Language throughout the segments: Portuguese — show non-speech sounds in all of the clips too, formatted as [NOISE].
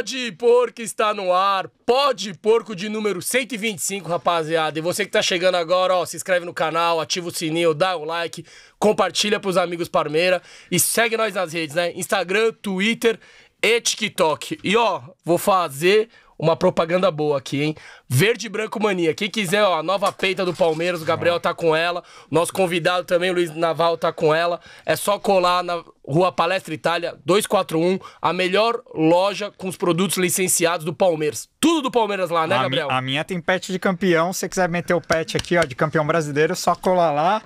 Pode Porco está no ar. Pode Porco de número 125, rapaziada. E você que tá chegando agora, ó, se inscreve no canal, ativa o sininho, dá o like, compartilha pros amigos Parmeira e segue nós nas redes, né? Instagram, Twitter e TikTok. E ó, vou fazer uma propaganda boa aqui, hein? Verde Branco Mania. Quem quiser, ó, a nova peita do Palmeiras, o Gabriel tá com ela. Nosso convidado também, o Luiz Naval, tá com ela. É só colar na Rua Palestra Itália, 241, a melhor loja com os produtos licenciados do Palmeiras. Tudo do Palmeiras lá, né, a Gabriel? Mi, a minha tem pet de campeão. Se você quiser meter o pet aqui, ó, de campeão brasileiro, só colar lá.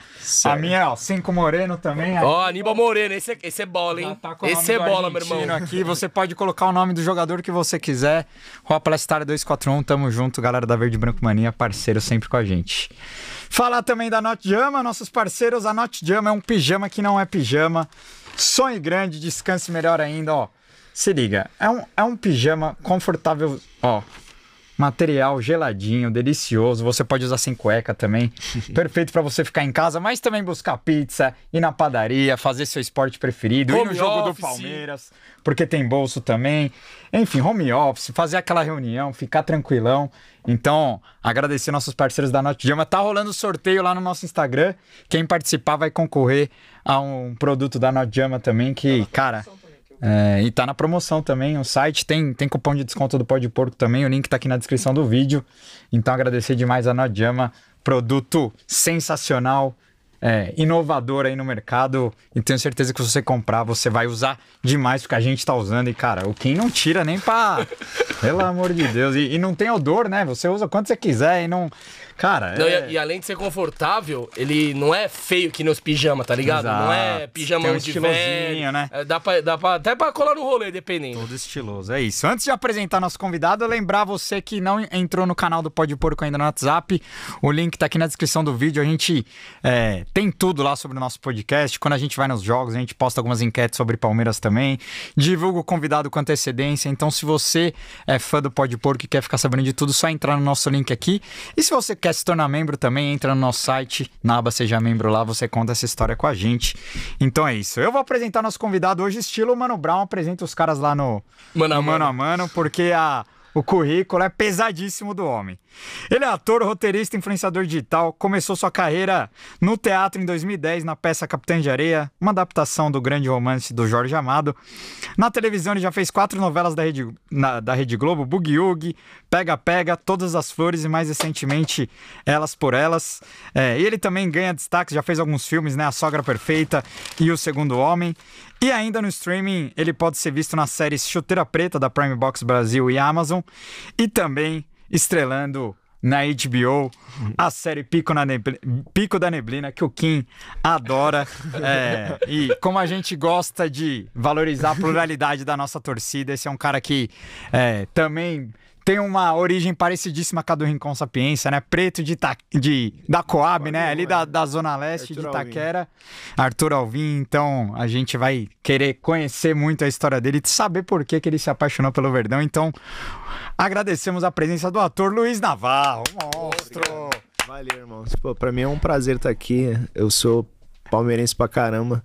A minha, ó, Cinco Moreno também. Ó, oh, Aníbal Moreno, esse, é, esse é bola, hein? Tá esse é bola, meu irmão. Aqui. Você pode colocar o nome do jogador que você quiser. Rua Palestra Itália 241, tamo junto, galera da Verde Branco Mania, parceiro sempre com a gente. Falar também da Not Jama, nossos parceiros. A Not Jama é um pijama que não é pijama. Sonhe grande, descanse melhor ainda, ó. Se liga, é um, é um pijama confortável, ó. Material geladinho, delicioso. Você pode usar sem cueca também. [LAUGHS] Perfeito para você ficar em casa, mas também buscar pizza, ir na padaria, fazer seu esporte preferido, home ir no jogo office. do Palmeiras, porque tem bolso também. Enfim, home office, fazer aquela reunião, ficar tranquilão. Então, agradecer nossos parceiros da Not Jama. Tá rolando sorteio lá no nosso Instagram. Quem participar vai concorrer a um produto da Not Jama também, que, cara. É, e tá na promoção também o site, tem, tem cupom de desconto do Pó de Porco também, o link tá aqui na descrição do vídeo. Então agradecer demais a Nodjama, produto sensacional, é, inovador aí no mercado. E tenho certeza que se você comprar, você vai usar demais porque a gente tá usando. E, cara, o Kim não tira nem pra. [LAUGHS] Pelo amor de Deus. E, e não tem odor, né? Você usa quanto você quiser e não. Cara, não, é... e, e, além de ser confortável, ele não é feio que nos pijama, tá ligado? Exato. Não é pijama um de velho. né? É, dá pra, dá pra, até pra colar no rolê, dependendo. Todo estiloso, é isso. Antes de apresentar nosso convidado, lembrar você que não entrou no canal do Pode Porco ainda no WhatsApp, o link tá aqui na descrição do vídeo. A gente é, tem tudo lá sobre o nosso podcast. Quando a gente vai nos jogos, a gente posta algumas enquetes sobre Palmeiras também. Divulga o convidado com antecedência. Então, se você é fã do Pode Porco e quer ficar sabendo de tudo, só entrar no nosso link aqui. E se você quer se tornar membro também, entra no nosso site, na aba Seja Membro lá, você conta essa história com a gente. Então é isso. Eu vou apresentar nosso convidado hoje, estilo Mano Brown, apresenta os caras lá no Mano, no mano. mano a Mano, porque a o currículo é pesadíssimo do homem. Ele é ator, roteirista, influenciador digital, começou sua carreira no teatro em 2010 na peça Capitã de Areia, uma adaptação do grande romance do Jorge Amado. Na televisão ele já fez quatro novelas da Rede, na, da Rede Globo, Boogie Woogie, Pega Pega, Todas as Flores e mais recentemente Elas por Elas. É, ele também ganha destaque, já fez alguns filmes, né? A Sogra Perfeita e O Segundo Homem. E ainda no streaming, ele pode ser visto nas séries Chuteira Preta da Prime Box Brasil e Amazon, e também estrelando na HBO a série Pico, na Neblina, Pico da Neblina, que o Kim adora. [LAUGHS] É, e como a gente gosta de valorizar a pluralidade da nossa torcida, esse é um cara que é, também tem uma origem parecidíssima com a do Rincon Sapiência, né? Preto de, Ita... de... da Coab, né? Ali da, da Zona Leste Arthur de Itaquera. Arthur Alvim. Então, a gente vai querer conhecer muito a história dele e saber por que, que ele se apaixonou pelo Verdão. Então, agradecemos a presença do ator Luiz Navarro. Monstro! Obrigado. Valeu, irmão. Pô, pra mim é um prazer estar tá aqui. Eu sou palmeirense pra caramba.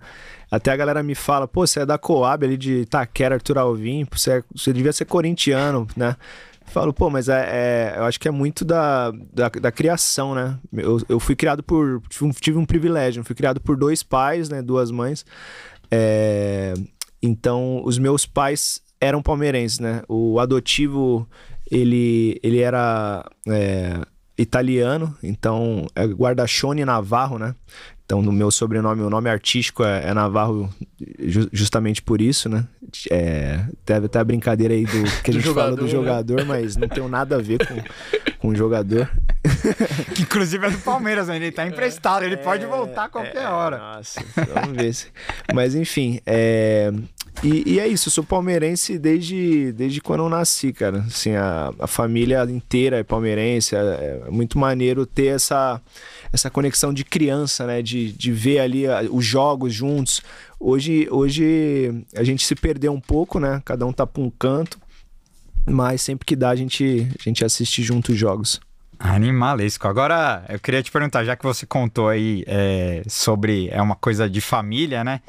Até a galera me fala, pô, você é da Coab ali de Itaquera, Arthur Alvim, você, é, você devia ser corintiano, né? Falo, pô, mas é, é, eu acho que é muito da, da, da criação, né? Eu, eu fui criado por. Tive um, tive um privilégio, fui criado por dois pais, né? Duas mães. É, então, os meus pais eram palmeirenses, né? O adotivo, ele, ele era é, italiano, então é guardaschone navarro, né? Então, no meu sobrenome, o nome artístico é, é Navarro, ju justamente por isso, né? É, teve até a brincadeira aí do que a gente jogador, fala do jogador, né? mas não tem nada a ver com, com o jogador. [LAUGHS] que inclusive é do Palmeiras, né? Ele tá emprestado, ele é, pode voltar a qualquer é, hora. Nossa, vamos ver. Se... [LAUGHS] Mas enfim, é, e, e, é isso, eu sou palmeirense desde, desde quando eu nasci, cara. Assim, a, a família inteira é palmeirense. É, é, muito maneiro ter essa, essa conexão de criança, né? De, de ver ali os jogos juntos. Hoje, hoje a gente se perdeu um pouco, né? Cada um tá para um canto, mas sempre que dá a gente, a gente assiste junto os jogos. Animalesco. Agora, eu queria te perguntar, já que você contou aí é, sobre é uma coisa de família, né?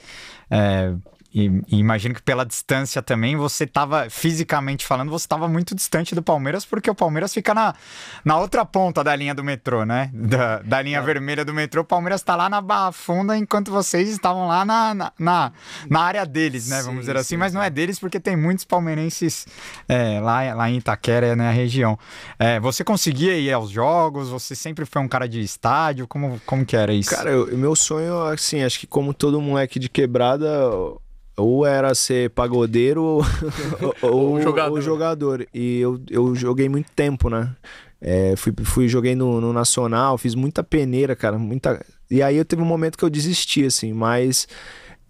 É, e, e, imagino que pela distância também, você estava, fisicamente falando, você estava muito distante do Palmeiras, porque o Palmeiras fica na, na outra ponta da linha do metrô, né? Da, da linha é. vermelha do metrô, o Palmeiras está lá na Barra Funda, enquanto vocês estavam lá na, na, na, na área deles, né? Sim, Vamos dizer assim, sim, mas não é. é deles, porque tem muitos palmeirenses é, lá, lá em Itaquera, na né, região. É, você conseguia ir aos jogos? Você sempre foi um cara de estádio? Como, como que era isso? Cara, o meu sonho, assim, acho que como todo moleque de quebrada ou era ser pagodeiro ou, [LAUGHS] [LAUGHS] ou, ou, jogador. ou, jogador. E eu, eu joguei muito tempo, né? É, fui, fui, joguei no, no, Nacional, fiz muita peneira, cara. Muita... E aí eu teve um momento que eu desisti, assim, mas.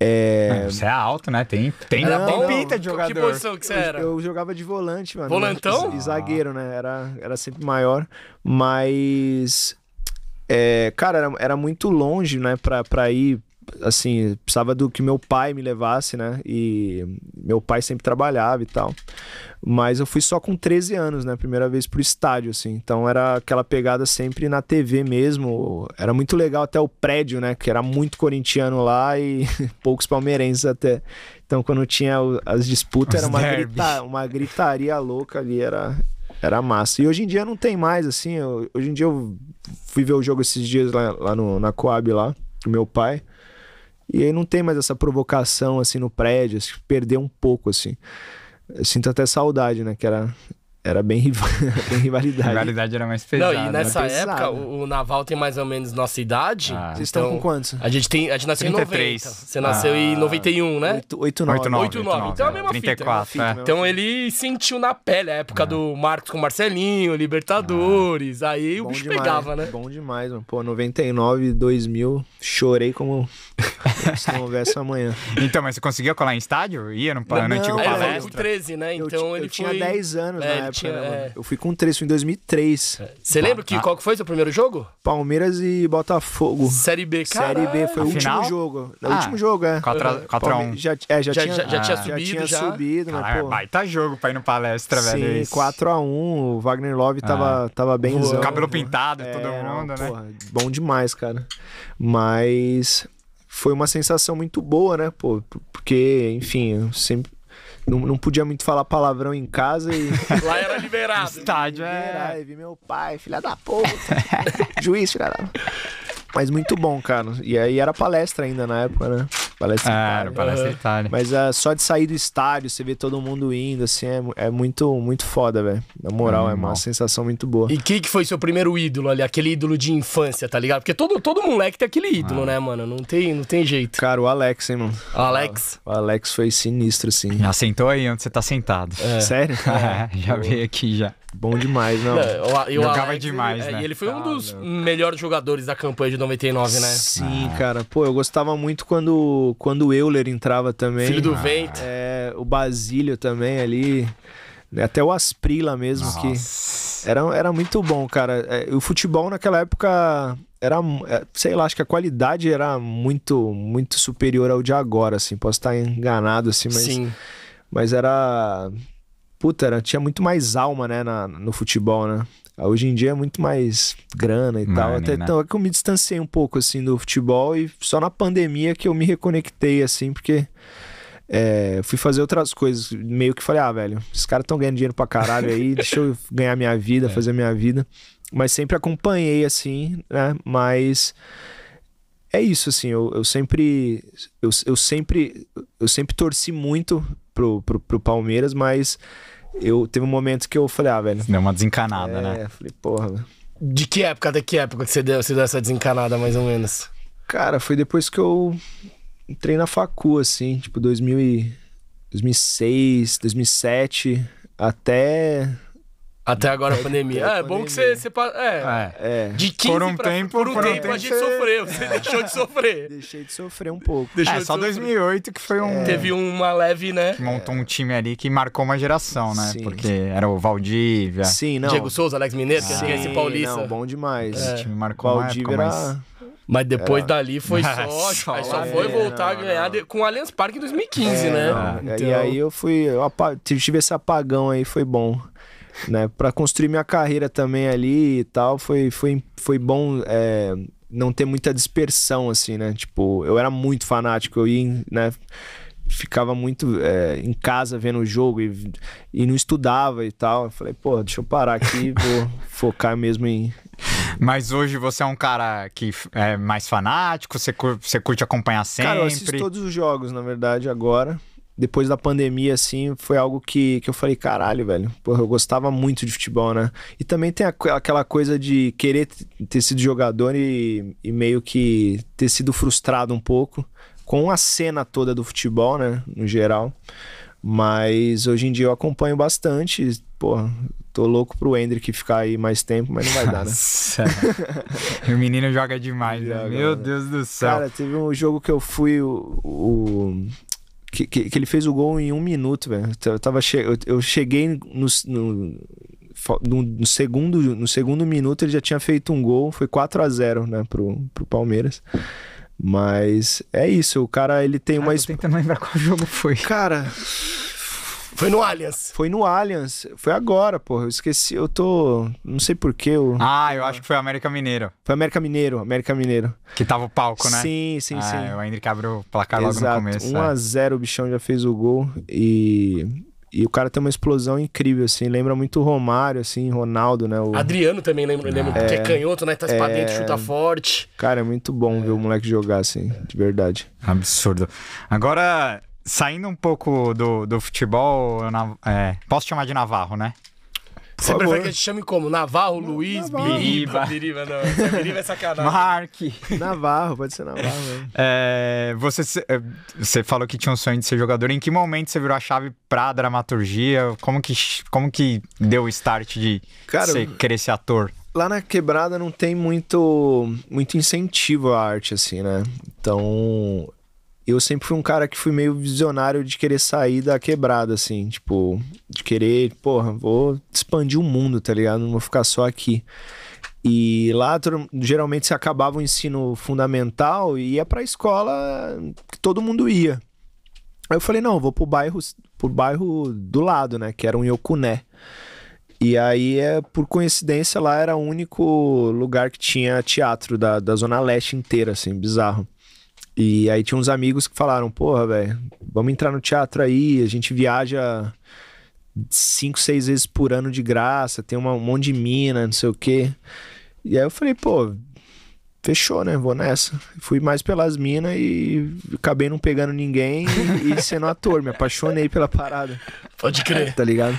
É... é você é alto, né? Tem, tem, ah, tem pinta de jogador. Que posição que você era? Eu, eu jogava de volante, mano. Né? Volantão? E, e zagueiro, né? Era, era sempre maior. Mas. É, cara, era, era muito longe, né? Pra, pra ir assim, precisava do que meu pai me levasse, né? E meu pai sempre trabalhava e tal. Mas eu fui só com 13 anos, né? Primeira vez pro estádio, assim. Então era aquela pegada sempre na TV mesmo. Era muito legal até o prédio, né? Que era muito corintiano lá e [LAUGHS] poucos palmeirenses até. Então quando tinha as disputas, Os era uma, grita... uma gritaria louca ali, era, era massa. E hoje em dia não tem mais, assim. Eu, hoje em dia eu fui ver o jogo esses dias lá, lá no, na Coab, lá, com meu pai. E aí não tem mais essa provocação assim no prédio, perder perdeu um pouco assim. Eu sinto até saudade, né? Que era era bem, [LAUGHS] bem rivalidade. A rivalidade era mais pesada. Não, e né? nessa época, o, Naval tem mais ou menos nossa idade. Ah. Vocês estão então, com quantos? A gente, tem, a gente nasceu 33. em 90. Você nasceu ah. em 91, né? 8, 8, 9. 8, 9. Então é a mesma 34, fita. É. Então ele sentiu na pele a época ah. do Marcos com Marcelinho, Libertadores. Ah. Aí Bom o bicho demais. pegava, né? Bom demais, mano. Pô, 99, 2000, chorei como [LAUGHS] se não houvesse amanhã. Então, mas você conseguia colar em estádio? Ia no, não, no antigo não, palestra? Né? Eu 13, né? Então eu, ele eu foi... tinha 10 anos é, na época época. Né, tinha, né, Eu fui com três, trecho em 2003. É. Você lembra que, qual que foi seu primeiro jogo? Palmeiras e Botafogo. Série B, cara. Série B, foi o último jogo. O ah. último jogo, é. 4x1. Já, é, já, já, tinha, já, tinha subido. Já tinha subido, né pô. Baita jogo pra ir no palestra, velho. Sim, 4x1. O Wagner Love ah. tava, tava bem. Cabelo pintado, é, todo mundo, né? Bom demais, cara. Mas foi uma sensação muito boa, né? Pô, porque, enfim, eu sempre não, não podia muito falar palavrão em casa e. [LAUGHS] Lá era liberado. Estádio, é. Liberado, vi meu pai, filha da puta. [LAUGHS] Juiz, filha da. Mas muito bom, cara. E aí era palestra ainda na época, né? Palestra ah, Itália. Era palestra uhum. Itália. Mas uh, só de sair do estádio, você vê todo mundo indo, assim, é, é muito, muito foda, velho. Na moral, é, é uma mal. sensação muito boa. E quem que, foi seu primeiro ídolo ali? Aquele ídolo de infância, tá ligado? Porque todo, todo moleque tem aquele ídolo, ah. né, mano? Não tem, não tem jeito. Cara, o Alex, hein, mano? O Alex? O, Alex foi sinistro, assim. Já sentou aí onde você tá sentado. É. Sério? [LAUGHS] É, já veio aqui já. Bom demais, não. não eu, Jogava Alex, demais, ele, é, né? Ele foi ah, um dos melhores jogadores da campanha de 99, né? Sim, ah. cara. Pô, eu gostava muito quando, quando o Euler entrava também. Filho do ah. vento. É, o Basílio também ali. Né? Até o Asprila mesmo, Nossa. que era, era muito bom, cara. É, o futebol naquela época era, é, sei lá, acho que a qualidade era muito muito superior ao de agora, assim. Posso estar enganado, assim, mas... Sim. Mas era, puta, era, tinha muito mais alma, né, na, no futebol, né? Hoje em dia é muito mais grana e Money, tal. Até, né? Então é que eu me distanciei um pouco, assim, do futebol e só na pandemia que eu me reconectei, assim, porque é, fui fazer outras coisas. Meio que falei, ah, velho, esses caras estão ganhando dinheiro pra caralho aí, [LAUGHS] deixa eu ganhar minha vida, é. fazer minha vida. Mas sempre acompanhei, assim, né? Mas é isso, assim, eu, eu sempre. Eu, eu sempre. Eu sempre torci muito pro, pro, pro Palmeiras, mas eu teve um momento que eu falei, ah, velho. Deu uma desencanada, é, né? É, falei, porra. De que época, de que época que você deu, você deu essa desencanada, mais ou menos? Cara, foi depois que eu entrei na facu, assim, tipo, 2000 e, 2006, 2007, até até agora a pandemia. É, é bom que você. você é, é. De 15 por um pra, tempo, por um, por um tempo, tempo, a gente você... sofreu. Você [LAUGHS] é. deixou de sofrer. Deixei de sofrer um pouco. Deixou é, de só sofrer. 2008 que foi um. Teve uma leve, né? Que montou é. um time ali que marcou uma geração, né? Sim. Porque era o Valdívia. Sim, não. Diego Souza, Alex Mineiro, ah. esse paulista. Não, bom demais. Esse time marcou Valdívia uma época, mas... Mas depois é. dali foi [LAUGHS] só. só aí só foi é, voltar não, a ganhar de, com o Allianz Parque em 2015, é, né? Então... E aí então- eu fui. Eu tive esse apagão aí, foi bom né? Para construir minha carreira também ali e tal, foi, foi, foi bom é, não ter muita dispersão, assim, né? Tipo, eu era muito fanático, eu ia, né? Ficava muito é, em casa vendo o jogo e, e não estudava e tal. Eu falei, pô, deixa eu parar aqui e [LAUGHS] vou focar mesmo em, mas hoje você é um cara que é mais fanático, você, curte, você curte acompanhar sempre? Cara, eu assisto todos os jogos, na verdade, agora depois da pandemia, assim, foi algo que, que eu falei, caralho, velho. Porra, eu gostava muito de futebol, né? E também tem aquela coisa de querer ter sido jogador e, e meio que ter sido frustrado um pouco com a cena toda do futebol, né? No geral. Mas hoje em dia eu acompanho bastante. Porra, tô louco pro Hendrick ficar aí mais tempo, mas não vai dar, né? o menino joga demais, né? joga, né? Meu Deus do céu. Cara, teve um jogo que eu fui o, o que, que, que, ele fez o gol em um minuto, velho. Eu, tava che... eu, cheguei no, no, no, segundo, no segundo minuto, ele já tinha feito um gol, foi 4 a 0 né, pro, pro Palmeiras. Mas é isso, o cara ele tem ah, uma. Tem que lembrar qual jogo foi. Cara, foi no Allianz. Foi no Allianz. Foi agora, porra. Eu esqueci. Eu tô. Não sei porquê. Eu... Ah, eu acho que foi América Mineiro. Foi América Mineiro, América Mineiro. Que tava o palco, né? Sim, sim, ah, sim. O Henrique abriu o placar Exato. logo no começo. 1x0, é. o bichão já fez o gol. E. E o cara tem uma explosão incrível, assim. Lembra muito Romário, assim, Ronaldo, né? O... Adriano também lembra, lembra ah. porque é, é canhoto, né? Tá é... dentro, chuta forte. Cara, é muito bom é... ver o moleque jogar, assim, de verdade. Absurdo. Agora, saindo um pouco do, do futebol, na, é, posso chamar de Navarro, né? Por Você favor. prefere que a gente chame como? Navarro, Luiz, Navarro. Biriba. Biriba, não. É Biriba é sacanagem. Mark. Navarro, pode ser Navarro. É, você, é, você falou que tinha um sonho de ser jogador. Em que momento você virou a chave pra dramaturgia? Como que, como que deu o start de Cara, ser, querer ser ator? Lá na quebrada não tem muito, muito incentivo à arte, assim, né? Então, eu sempre fui um cara que fui meio visionário de querer sair da quebrada, assim, tipo, de querer, porra, vou expandir o mundo, tá ligado? Não vou ficar só aqui. E lá geralmente se acabava o ensino fundamental e ia pra escola que todo mundo ia. Aí eu falei, não, eu vou pro bairro, pro bairro do lado, né? Que era um Yokuné. E aí, é, por coincidência, lá era o único lugar que tinha teatro da, da Zona Leste inteira, assim, bizarro. E aí tinha uns amigos que falaram: porra, velho, vamos entrar no teatro aí, a gente viaja cinco, seis vezes por ano de graça, tem uma, um monte de mina, não sei o quê. E aí eu falei, pô, fechou, né? Vou nessa. Fui mais pelas minas e acabei não pegando ninguém e, e sendo ator. Me apaixonei pela parada. Pode crer. tá ligado?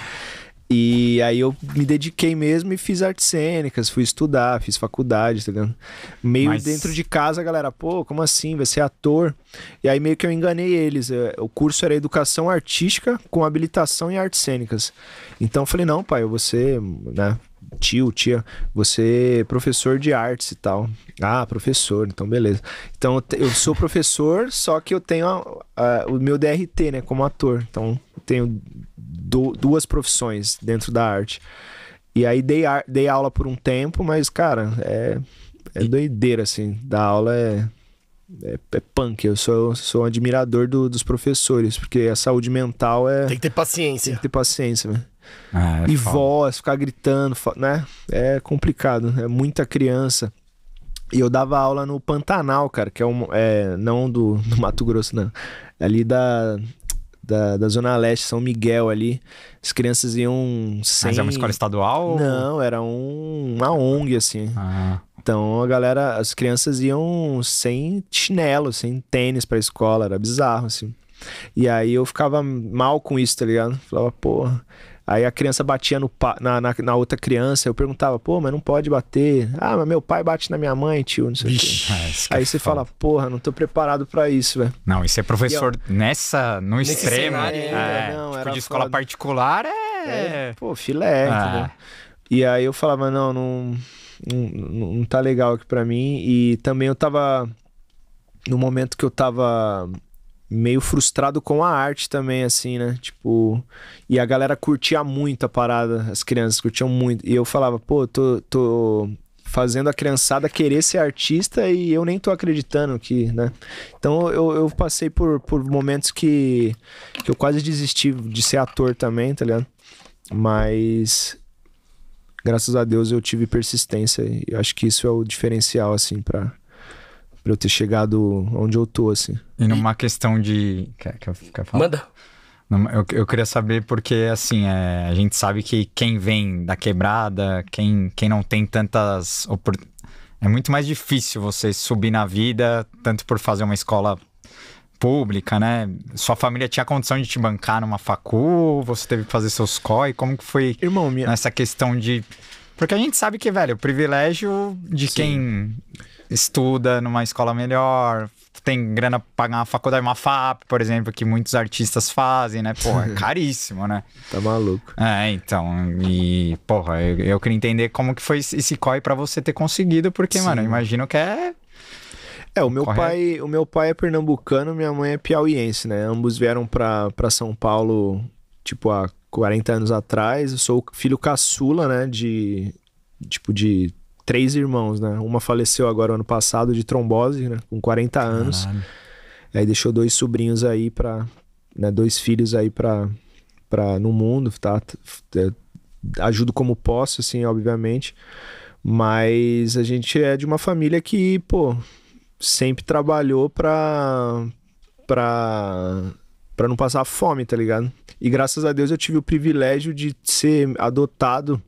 E aí eu me dediquei mesmo e fiz artes cênicas, fui estudar, fiz faculdade, tá ligado? Meio Mas... dentro de casa, galera, pô, como assim? Vai ser ator? E aí meio que eu enganei eles. É, o curso era educação artística com habilitação em artes cênicas. Então eu falei, não, pai, eu vou ser, né? Tio, tia, você professor de artes e tal. Ah, professor, então beleza. Então eu sou professor, só que eu tenho a, a, o meu DRT, né, como ator. Então tenho do, duas profissões dentro da arte. E aí dei, dei aula por um tempo, mas, cara, é, é doideira, assim. Dar aula é, é, é punk. Eu sou, sou um admirador do, dos professores, porque a saúde mental é. Tem que ter paciência. Tem que ter paciência, velho. Né? Ah, é e foda. voz, ficar gritando, né? É complicado, é muita criança. E eu dava aula no Pantanal, cara, que é um. É, não do, do Mato Grosso, não. Ali da, da, da Zona Leste, São Miguel ali. As crianças iam sem... Mas é uma escola estadual? Não, era um, uma ONG, assim. Ah. Então a galera, as crianças iam sem chinelo, sem tênis pra escola, era bizarro, assim. E aí eu ficava mal com isso, tá ligado? Falava, porra. Aí a criança batia no na, na, na, outra criança, eu perguntava, pô, mas não pode bater. Ah, mas meu pai bate na minha mãe, tio, não sei o quê. É, aí é você fala, porra, não tô preparado para isso, velho. Não, e ser professor eu... nessa, no Nesse extremo, cenário, é, é, não, tipo era de escola foda. particular é... é... Pô, filé, ah. entendeu? E aí eu falava, não, não, não, não tá legal aqui para mim. E também eu tava, no momento que eu tava meio frustrado com a arte também, assim, né? Tipo. E a galera curtia muito a parada, as crianças curtiam muito. E eu falava, pô, tô, tô fazendo a criançada querer ser artista e eu nem tô acreditando que, né? Então eu, eu passei por, por momentos que, que eu quase desisti de ser ator também, tá ligado? Mas graças a Deus eu tive persistência e acho que isso é o diferencial assim para para eu ter chegado onde eu tô, assim. E numa questão de. Quer, quer, quer falar? Manda. Eu, eu queria saber porque, assim, é, a gente sabe que quem vem da quebrada, quem, quem não tem tantas oportunidades. É muito mais difícil você subir na vida, tanto por fazer uma escola pública, né? Sua família tinha condição de te bancar numa facu, você teve que fazer seus COI, como que foi Irmão, minha... nessa questão de... Porque a gente sabe que, velho, o privilégio de Sim. quem estuda numa escola melhor, tem grana pra pagar uma faculdade, uma FAP, por exemplo, que muitos artistas fazem, né? Porra, é [LAUGHS] caríssimo, né? tá maluco. É, então, e, porra, eu, eu queria entender como que foi esse COI pra você ter conseguido, porque, Sim. mano, imagino que é é, o meu pai, o meu pai é pernambucano, minha mãe é piauiense, né? Ambos vieram para São Paulo tipo há 40 anos atrás. Eu sou filho caçula, né, de tipo de três irmãos, né? Uma faleceu agora ano passado de trombose, né? Com 40 anos. Aí deixou dois sobrinhos aí para, né? dois filhos aí para para no mundo, tá? É, ajudo como posso, assim, obviamente. Mas a gente é de uma família que, pô, sempre trabalhou para para para não passar fome, tá ligado? E graças a Deus eu tive o privilégio de ser adotado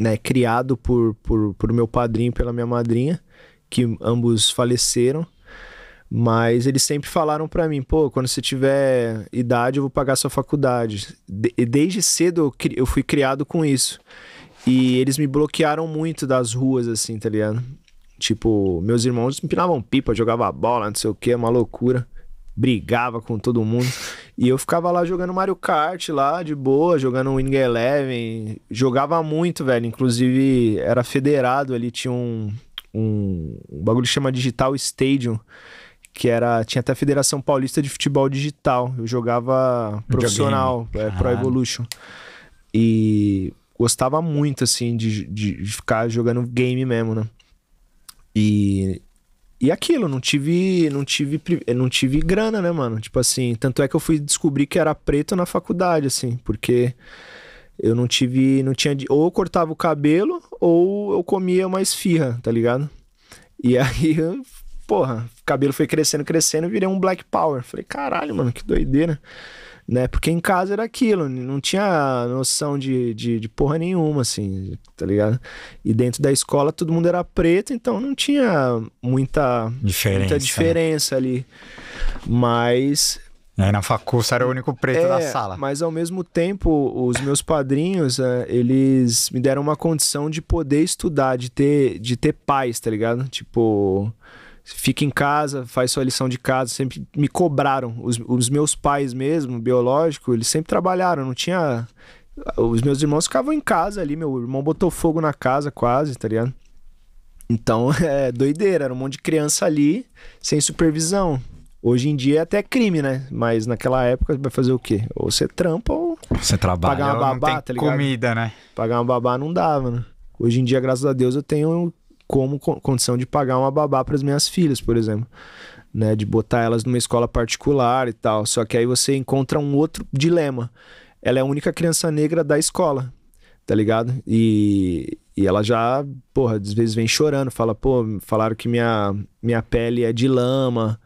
né, criado por, por, por meu padrinho e pela minha madrinha, que ambos faleceram. Mas eles sempre falaram para mim, pô, quando você tiver idade, eu vou pagar sua faculdade. De desde cedo eu, eu fui criado com isso. E eles me bloquearam muito das ruas, assim, tá ligado? Tipo, meus irmãos empinavam pipa, jogavam bola, não sei o que, uma loucura. Brigava com todo mundo. E eu ficava lá jogando Mario Kart lá, de boa, jogando Wing Eleven. Jogava muito, velho. Inclusive, era federado ali, tinha um, um, um bagulho que chama Digital Stadium que era tinha até a Federação Paulista de Futebol Digital. Eu jogava profissional, é, Pro Evolution. E gostava muito assim de, de, de, ficar jogando game mesmo, né? E e aquilo, não tive, não tive, não tive grana, né, mano? Tipo assim, tanto é que eu fui descobrir que era preto na faculdade, assim, porque eu não tive, não tinha, ou eu cortava o cabelo ou eu comia uma esfirra, tá ligado? E [LAUGHS] aí, porra, o cabelo foi crescendo, crescendo, virei um black power. Falei, caralho, mano, que doideira né? Porque em casa era aquilo, não tinha noção de, de, de, porra nenhuma, assim, tá ligado? E dentro da escola todo mundo era preto, então não tinha muita diferença, muita diferença né? ali. Mas. Aí né, na faculdade era o único preto é, da sala. Mas ao mesmo tempo, os meus padrinhos, é, eles me deram uma condição de poder estudar, de ter, de ter paz, tá ligado? Tipo fica em casa, faz sua lição de casa. Sempre me cobraram. Os, os meus pais mesmo, biológico, eles sempre trabalharam, não tinha. Os meus irmãos ficavam em casa ali, meu irmão botou fogo na casa quase, tá ligado? Então [LAUGHS] é doideira, era um monte de criança ali, sem supervisão. Hoje em dia é até crime, né? Mas naquela época vai fazer o quê? Ou você trampa ou. Você trabalha. Pagar uma babá, tá ligado? Comida, né? Pagar uma babá não dava, né? Hoje em dia, graças a Deus, eu tenho como condição de pagar uma babá para as minhas filhas, por exemplo. Né, de botar elas numa escola particular e tal. Só que aí você encontra um outro dilema. Ela é a única criança negra da escola, tá ligado? E, e ela já, porra, às vezes vem chorando, fala, pô, falaram que minha, minha pele é de lama,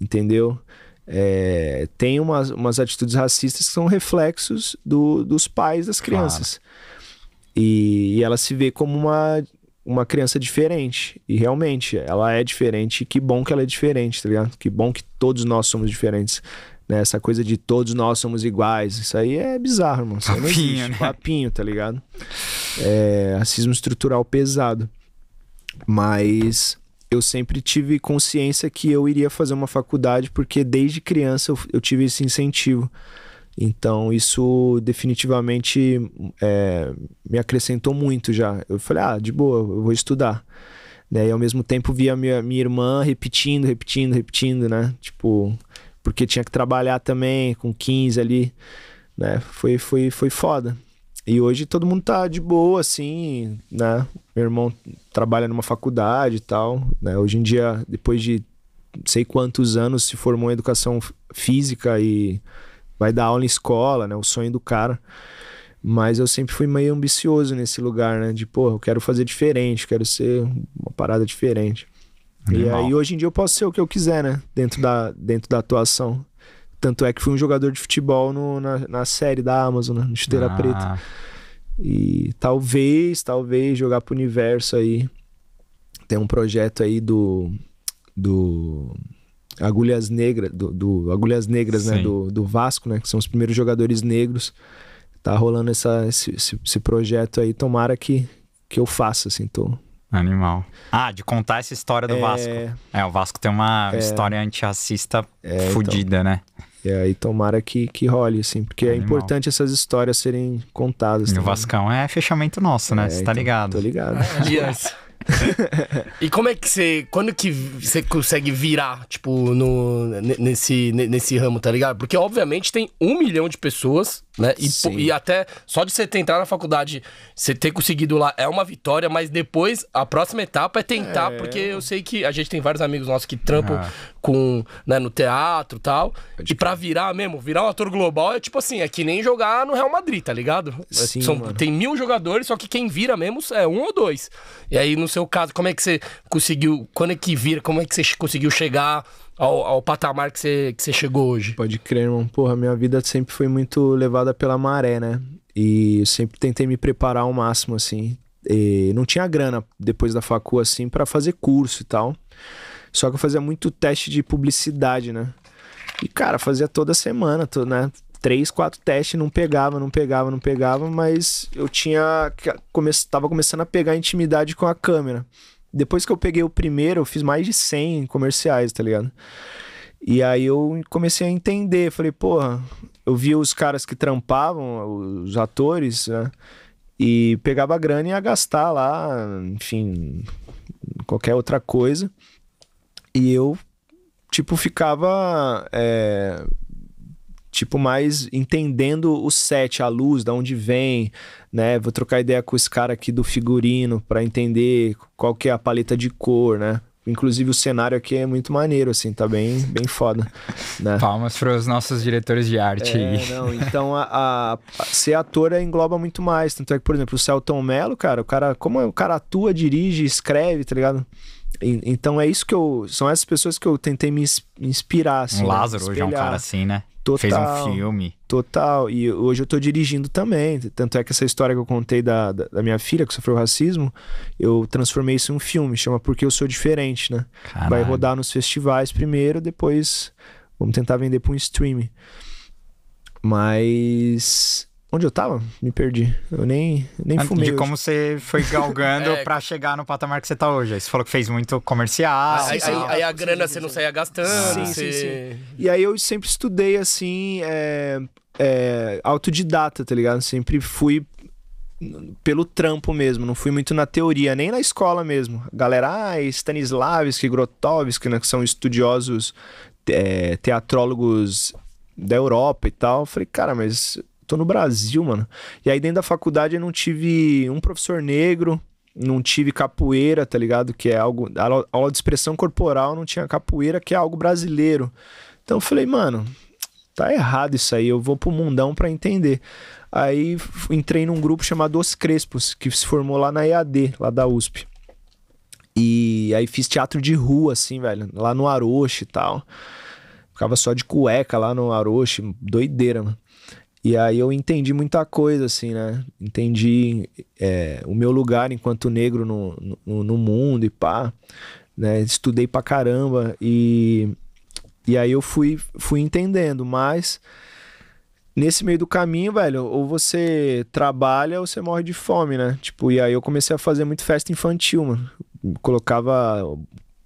entendeu? É, tem umas, umas atitudes racistas que são reflexos do, dos pais das crianças. Claro. E, e ela se vê como uma uma criança diferente. E realmente, ela é diferente. E que bom que ela é diferente, tá ligado? Que bom que todos nós somos diferentes. Né? Essa coisa de todos nós somos iguais. Isso aí é bizarro, mano. Isso Papinho, né? Papinho, tá ligado? É, racismo estrutural pesado. Mas eu sempre tive consciência que eu iria fazer uma faculdade, porque desde criança eu, eu tive esse incentivo. Então, isso definitivamente é, me acrescentou muito já. Eu falei, ah, de boa, eu vou estudar. Né? E ao mesmo tempo via minha, minha irmã repetindo, repetindo, repetindo, né? Tipo, porque tinha que trabalhar também com 15 ali, né? Foi, foi, foi foda. E hoje todo mundo tá de boa, assim, né? Meu irmão trabalha numa faculdade e tal, né? Hoje em dia, depois de sei quantos anos, se formou em educação física e vai dar aula em escola, né? O sonho do cara. Mas eu sempre fui meio ambicioso nesse lugar, né? De, pô, eu quero fazer diferente, quero ser uma parada diferente. Animal. E aí hoje em dia eu posso ser o que eu quiser, né? Dentro da, dentro da atuação. Tanto é que fui um jogador de futebol no, na, na série da Amazon, né? no Chuteira ah. Preta. E talvez, talvez jogar pro universo aí. Tem um projeto aí do. do Agulhas Negras, do, do Agulhas Negras, né, Sim. né? Do, do Vasco, né? Que são os primeiros jogadores negros. Tá rolando essa, esse, esse projeto aí, tomara que, que eu faça, assim, tô, Animal. Ah, de contar essa história do é... Vasco. É, o Vasco tem uma é... história antirracista é, então. fodida, então... né? e é, aí tomara que, que role, assim, porque é Animal. é importante essas histórias serem contadas. E o né? Vascão é fechamento nosso, né? É, Você tá então, ligado? Tô ligado. [LAUGHS] e como é que você. Quando que você consegue virar, tipo, no, nesse, nesse ramo, tá ligado? Porque, obviamente, tem um milhão de pessoas né? E, e, até só de você ter entrado na faculdade, você ter conseguido lá é uma vitória, mas depois a próxima etapa é tentar, é... porque eu sei que a gente tem vários amigos nossos que trampam ah. com, né, no teatro tal, e tal. E para virar mesmo, virar um ator global é tipo assim, é que nem jogar no Real Madrid, tá ligado? É, Sim, São, tem mil jogadores, só que quem vira mesmo é um ou dois. E aí, no seu caso, como é que você conseguiu? Quando é que vira? Como é que você conseguiu chegar? ao, ao patamar que você, que você chegou hoje? Pode crer, irmão. Porra, minha vida sempre foi muito levada pela maré, né? E eu sempre tentei me preparar ao máximo, assim. E não tinha grana depois da facu, assim, para fazer curso e tal. Só que eu fazia muito teste de publicidade, né? E, cara, fazia toda semana, né? Três, quatro testes, não pegava, não pegava, não pegava, mas eu tinha. Come... Tava começando a pegar intimidade com a câmera. Depois que eu peguei o primeiro, eu fiz mais de 100 comerciais, tá ligado? E aí eu comecei a entender, falei, porra, eu via os caras que trampavam, os atores, né? E pegava grana e ia gastar lá, enfim, qualquer outra coisa. E eu, tipo, ficava. É, tipo mais entendendo o set, a luz, da onde vem, né? Vou trocar ideia com esse cara aqui do figurino para entender qual que é a paleta de cor, né? Inclusive o cenário aqui é muito maneiro, assim, tá bem, bem foda. [LAUGHS] Né? Palmas para os nossos diretores de arte. É, não, então a, a, a, ser ator é, engloba muito mais. Tanto é que, por exemplo, o Celton Mello, cara, o cara, como o cara atua, dirige, escreve, tá ligado? Então é isso que eu. São essas pessoas que eu tentei me inspirar. Assim, um né? Lázaro hoje é um cara assim, né? Total, Fez um filme. Total. E hoje eu tô dirigindo também. Tanto é que essa história que eu contei da, da, da minha filha que sofreu racismo, eu transformei isso em um filme, chama Porque Eu Sou Diferente, né? Caralho. Vai rodar nos festivais primeiro, depois vamos tentar vender para um streaming. Mas Onde eu tava? Me perdi. Eu nem, nem fumei. De hoje. como você foi galgando [LAUGHS] é. pra chegar no patamar que você tá hoje. Aí você falou que fez muito comercial. Ah, aí, aí a grana você não saía gastando. Ah, sim, você... sim, sim. E aí eu sempre estudei assim, é, é, autodidata, tá ligado? Sempre fui pelo trampo mesmo, não fui muito na teoria, nem na escola mesmo. Galera, ah, é Stanislavski, Grotowski, né, que são estudiosos, é, teatrólogos da Europa e tal. Eu falei, cara, mas tô no Brasil, mano. E aí dentro da faculdade eu não tive um professor negro, não tive capoeira, tá ligado? Que é algo. A aula de expressão corporal não tinha capoeira, que é algo brasileiro. Então eu falei, mano, tá errado isso aí, eu vou pro mundão pra entender. Aí entrei num grupo chamado Os Crespos, que se formou lá na EAD, lá da USP. E aí fiz teatro de rua, assim, velho, lá no Aroche e tal. Ficava só de cueca lá no Aroche, doideira, mano. E aí eu entendi muita coisa, assim, né? Entendi é, o meu lugar enquanto negro no, no, no, mundo e pá. Né? Estudei pra caramba e, e aí eu fui, fui entendendo, mas nesse meio do caminho, velho, ou você trabalha ou você morre de fome, né? Tipo, e aí eu comecei a fazer muito festa infantil, mano. Colocava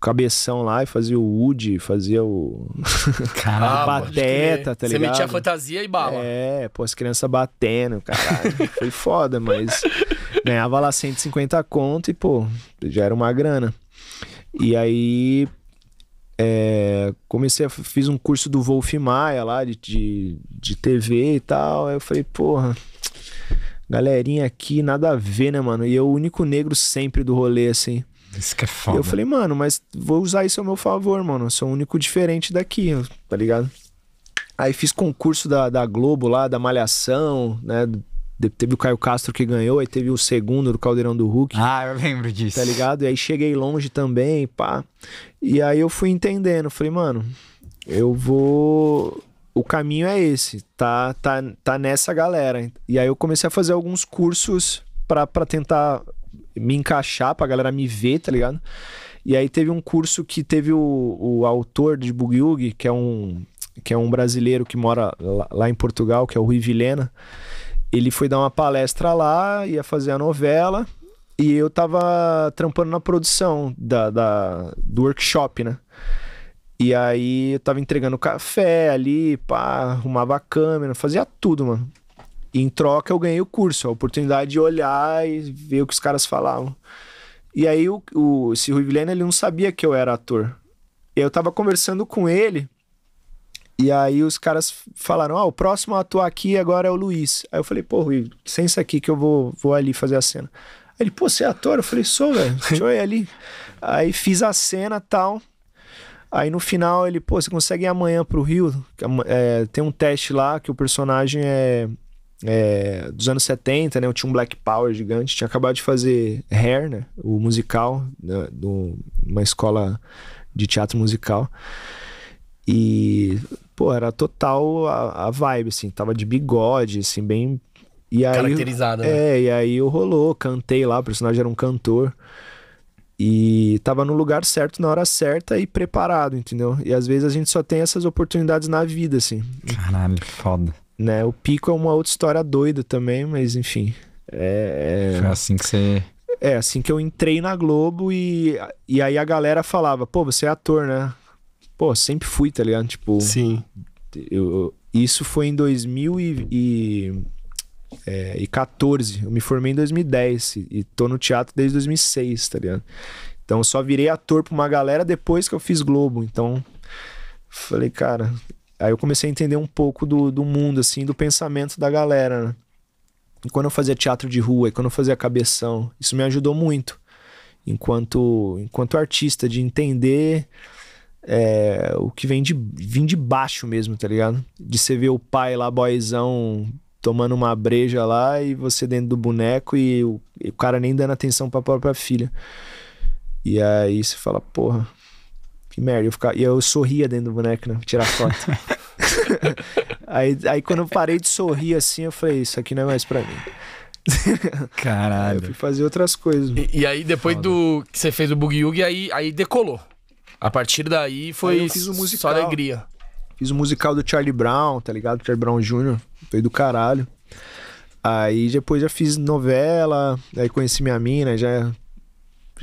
cabeção lá e fazia o Woody, fazia o. [LAUGHS] Caramba, ah, bateta, tá ligado? Você metia fantasia e bala. É, pô, as crianças batendo, caralho. [LAUGHS] Foi foda, mas ganhava lá 150 conto e, pô, já era uma grana. E aí. É, comecei a, fiz um curso do Wolf Maia lá de, de, de TV e tal. Aí eu falei, porra, galerinha aqui, nada a ver, né, mano? E eu, o único negro sempre do rolê, assim. Isso que é foda. E eu falei, mano, mas vou usar isso ao meu favor, mano. Eu sou o único diferente daqui, tá ligado? Aí fiz concurso da, da Globo lá, da Malhação, né? Teve o Caio Castro que ganhou, aí teve o segundo do Caldeirão do Hulk. Ah, eu lembro disso. Tá ligado? E aí cheguei longe também, pá. E aí eu fui entendendo, falei, mano, eu vou. O caminho é esse, tá, tá, tá nessa galera. E aí eu comecei a fazer alguns cursos para tentar me encaixar, pra galera me ver, tá ligado? E aí teve um curso que teve o, o autor de Boogie Woogie, que é um que é um brasileiro que mora lá em Portugal, que é o Rui Vilena. Ele foi dar uma palestra lá, ia fazer a novela, e eu tava trampando na produção da, da do workshop, né? E aí eu tava entregando café ali, pá, arrumava a câmera, fazia tudo, mano. E em troca eu ganhei o curso, a oportunidade de olhar e ver o que os caras falavam. E aí o, o, esse Rui Vilhena, ele não sabia que eu era ator. E eu tava conversando com ele, e aí os caras falaram, ah, o próximo a atuar aqui agora é o Luiz. Aí eu falei, pô Rui, sem isso aqui que eu vou, vou ali fazer a cena. Aí ele, pô, você é ator? Eu falei, sou, velho, [LAUGHS] deixa eu ir ali. aí fiz a cena tal, Aí no final ele, pô, você consegue ir amanhã pro Rio? É, tem um teste lá que o personagem é é, dos anos 70, né? Eu tinha um Black Power gigante, tinha acabado de fazer Hair, né? O musical, né, do, uma escola de teatro musical. E, pô, era total a, a vibe, assim, tava de bigode, assim, bem. E aí, né? É, né? e aí eu rolou, cantei lá, o personagem era um cantor. E tava no lugar certo, na hora certa e preparado, entendeu? E às vezes a gente só tem essas oportunidades na vida, assim. Caralho, foda. Né? O Pico é uma outra história doida também, mas enfim. É, é, Foi assim que você. É, assim que eu entrei na Globo e, e aí a galera falava, pô, você é ator, né? Pô, sempre fui, tá ligado? Tipo. Sim. Eu, isso foi em 2014. É, eu me formei em 2010 e, e tô no teatro desde 2006, tá ligado? Então eu só virei ator pra uma galera depois que eu fiz Globo. Então, falei, cara, Aí eu comecei a entender um pouco do, do mundo, assim, do pensamento da galera, né? E quando eu fazia teatro de rua e quando eu fazia cabeção, isso me ajudou muito enquanto enquanto artista de entender é, o que vem de vem de baixo mesmo, tá ligado? De você ver o pai lá boyzão tomando uma breja lá e você dentro do boneco e o, e o cara nem dando atenção para a própria filha. E aí você fala, porra, que merda. Eu, ficava, eu sorria dentro do boneco, né? Tirar foto. [LAUGHS] [LAUGHS] aí, aí quando eu parei de sorrir assim, eu falei, isso aqui não é mais pra mim. [LAUGHS] Caralho. eu fui fazer outras coisas. E, e aí, depois Foda. do que você fez o Boogie Yugi, aí, aí decolou. A partir daí foi aí fiz o musical, só alegria. Fiz o musical do Charlie Brown, tá ligado? Charlie Brown Jr. Foi do caralho. Aí depois já fiz novela, aí conheci minha mina, já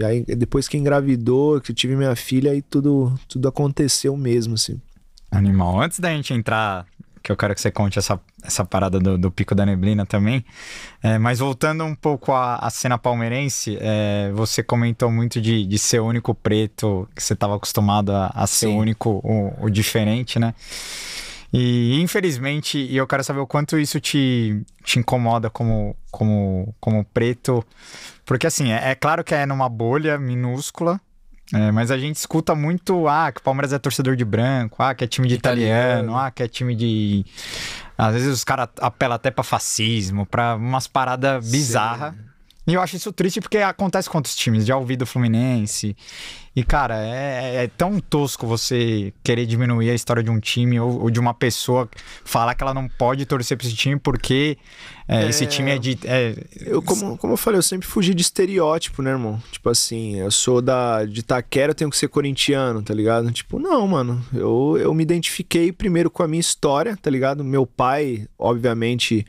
e aí, depois que engravidou, que tive minha filha, aí tudo, tudo aconteceu mesmo, assim. Animal, antes da gente entrar, que eu quero que você conte essa, essa parada do, do Pico da Neblina também, é, mas voltando um pouco à, à cena palmeirense, é, você comentou muito de, de ser o único preto, que você estava acostumado a, a ser o único, o, o diferente, né? E infelizmente, e eu quero saber o quanto isso te, te incomoda como, como, como preto. Porque assim, é, é claro que é numa bolha minúscula, é, mas a gente escuta muito, ah, que o Palmeiras é torcedor de branco, ah, que é time de italiano, italiano ah, que é time de. Às vezes os caras apelam até pra fascismo, pra umas paradas bizarras. E eu acho isso triste porque acontece com outros times. Já ouvi do Fluminense. E, cara, é, é, é tão tosco você querer diminuir a história de um time ou, ou, de uma pessoa, falar que ela não pode torcer pra esse time porque é, é... esse time é de. É, eu, como, como eu falei, eu sempre fugi de estereótipo, né, irmão? Tipo assim, eu sou da, de Itaquera, eu tenho que ser corintiano, tá ligado? Tipo, não, mano. Eu, eu me identifiquei primeiro com a minha história, tá ligado? Meu pai, obviamente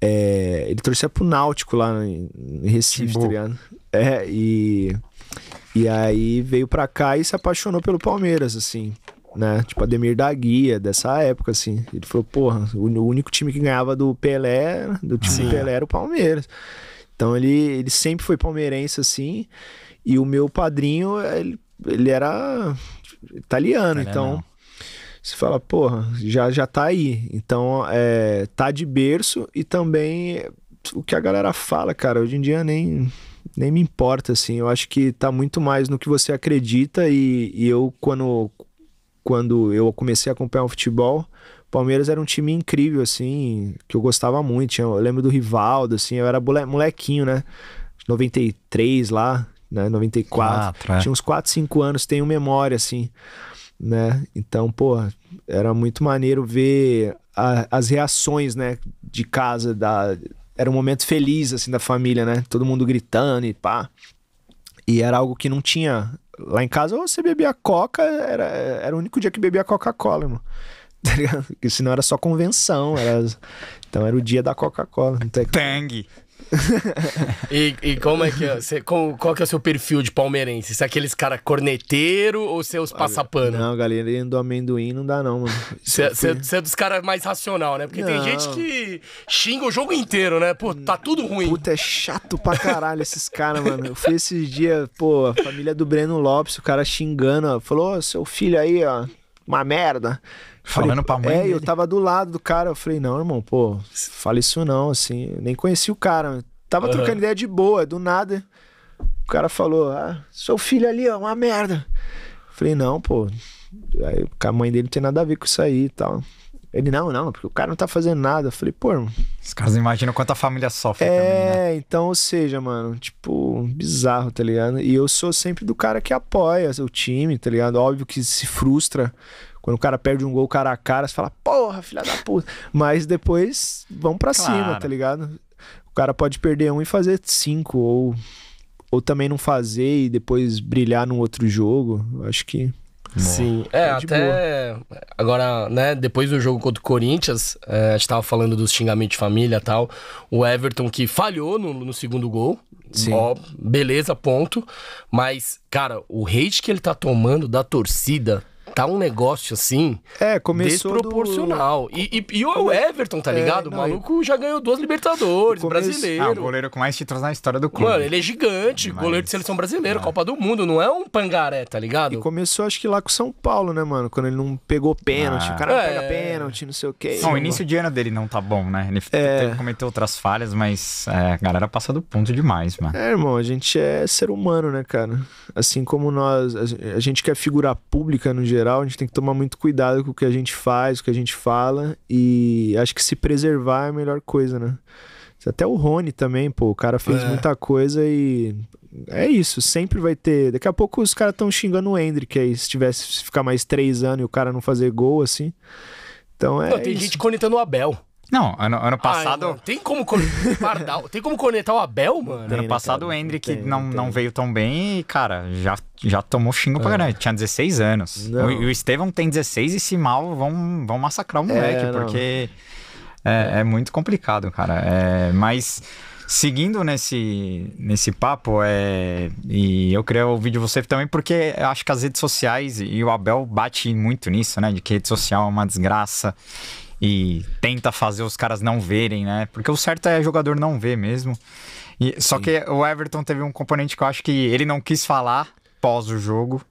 é, ele torcia pro Náutico lá em, Recife, tá Timbu. tá ligado? É, e. E aí veio pra cá e se apaixonou pelo Palmeiras, assim, né? Tipo, Ademir da Guia, dessa época, assim. Ele falou, porra, o único time que ganhava do Pelé, do time Sim. Pelé era o Palmeiras. Então ele, ele sempre foi palmeirense, assim. E o meu padrinho, ele, ele era italiano, então você fala, porra, já, já tá aí. Então, é, tá de berço e também o que a galera fala, cara, hoje em dia nem, nem me importa, assim. Eu acho que tá muito mais no que você acredita e, e eu, quando, quando eu comecei a acompanhar o futebol, Palmeiras era um time incrível, assim, que eu gostava muito. Eu lembro do Rivaldo, assim, eu era molequinho, né? 93 lá, né? 94. Quatro, é. Tinha uns 4, 5 anos, tenho memória, assim né? Então, pô, era muito maneiro ver a, as reações, né, de casa da era um momento feliz assim da família, né? Todo mundo gritando e pá. E era algo que não tinha lá em casa, você bebia coca, era, era o único dia que bebia Coca-Cola, irmão. [LAUGHS] Tá Porque senão era só convenção, era então era o dia da Coca-Cola. Tang e, e, como é que é? qual, qual que é o seu perfil de palmeirense? Se é aqueles cara corneteiro ou seus é passapano? Não, galerinha do amendoim não dá não, mano. Você é dos caras mais racional, né? Porque não. tem gente que xinga o jogo inteiro, né? Pô, tá tudo ruim. Puta, é chato pra caralho esses caras, mano. Eu fui esses dias, pô, a família do Breno Lopes, o cara xingando, ó, falou, oh, seu filho aí, ó, uma merda. Falando pra mãe. É, dele. eu tava do lado do cara. Eu falei, não, irmão, pô, fala isso não, assim. Nem conheci o cara. Tava uhum. trocando ideia de boa, do nada. O cara falou, ah, seu filho ali, ó, uma merda. Eu falei, não, pô. Aí, a mãe dele não tem nada a ver com isso aí e tal. Ele, não, não, porque o cara não tá fazendo nada. Eu falei, pô, irmão. Os caras imaginam quanto a família sofre é, também, né? então, ou seja, mano, tipo, bizarro, tá ligado? E eu sou sempre do cara que apoia o time, tá ligado? Óbvio que se frustra quando o cara perde um gol cara a cara, você fala, porra, filha da puta. Mas depois vão para claro. cima, tá ligado? O cara pode perder um e fazer cinco, ou, ou também não fazer e depois brilhar num outro jogo. acho que. Sim, é, é até boa. agora, né, depois do jogo contra o Corinthians, é, a gente tava falando dos xingamentos de família tal, o Everton que falhou no, no segundo gol, Sim. Ó, beleza, ponto, mas, cara, o hate que ele tá tomando da torcida tá um negócio assim. É, começou. Desproporcional. Do... E, e, e, o Everton, tá é, ligado? É, não, o maluco já ganhou duas Libertadores, come... brasileiro. Ah, o goleiro com mais títulos na história do clube. Mano, ele é gigante, Mas... goleiro de seleção brasileira, é. Copa do Mundo, não é um pangaré, tá ligado? E começou, acho que lá com o São Paulo, né, mano? Quando ele não pegou pênalti, ah. o cara não é. pega pênalti, não sei o quê. Não, o início de ano dele não tá bom, né? Ele é. cometeu outras falhas, mas é, a galera passa do ponto demais, mano. É, irmão, a gente é ser humano, né, cara? Assim como nós, a gente quer figura pública no geral geral, a gente tem que tomar muito cuidado com o que a gente faz, o que a gente fala, e acho que se preservar é a melhor coisa, né? Até o Rony também, pô, o cara fez é. muita coisa e é isso, sempre vai ter. Daqui a pouco os caras estão xingando o Hendrick aí, se tivesse se ficar mais três anos e o cara não fazer gol, assim. Então é. Não, tem isso. gente conectando o Abel. Não, ano, ano passado. Ai, tem, como con... tem como conectar o Abel, mano? Tem, ano passado né, o Hendrick tem, não, tem. não veio tão bem e, cara, já, já tomou xingo pra é. Ah. grande. Tinha 16 anos. O, o Estevão tem 16 e se mal vão, vão massacrar o é, moleque, é, porque é, é, muito complicado, cara. É, mas seguindo nesse, nesse papo, é, e eu queria ouvir de você também, porque acho que as redes sociais, e o Abel bate muito nisso, né? De que rede social é uma desgraça e tenta fazer os caras não verem, né? Porque o certo é jogador não ver mesmo. E, só que o Everton teve um componente que eu acho que ele não quis falar pós o jogo.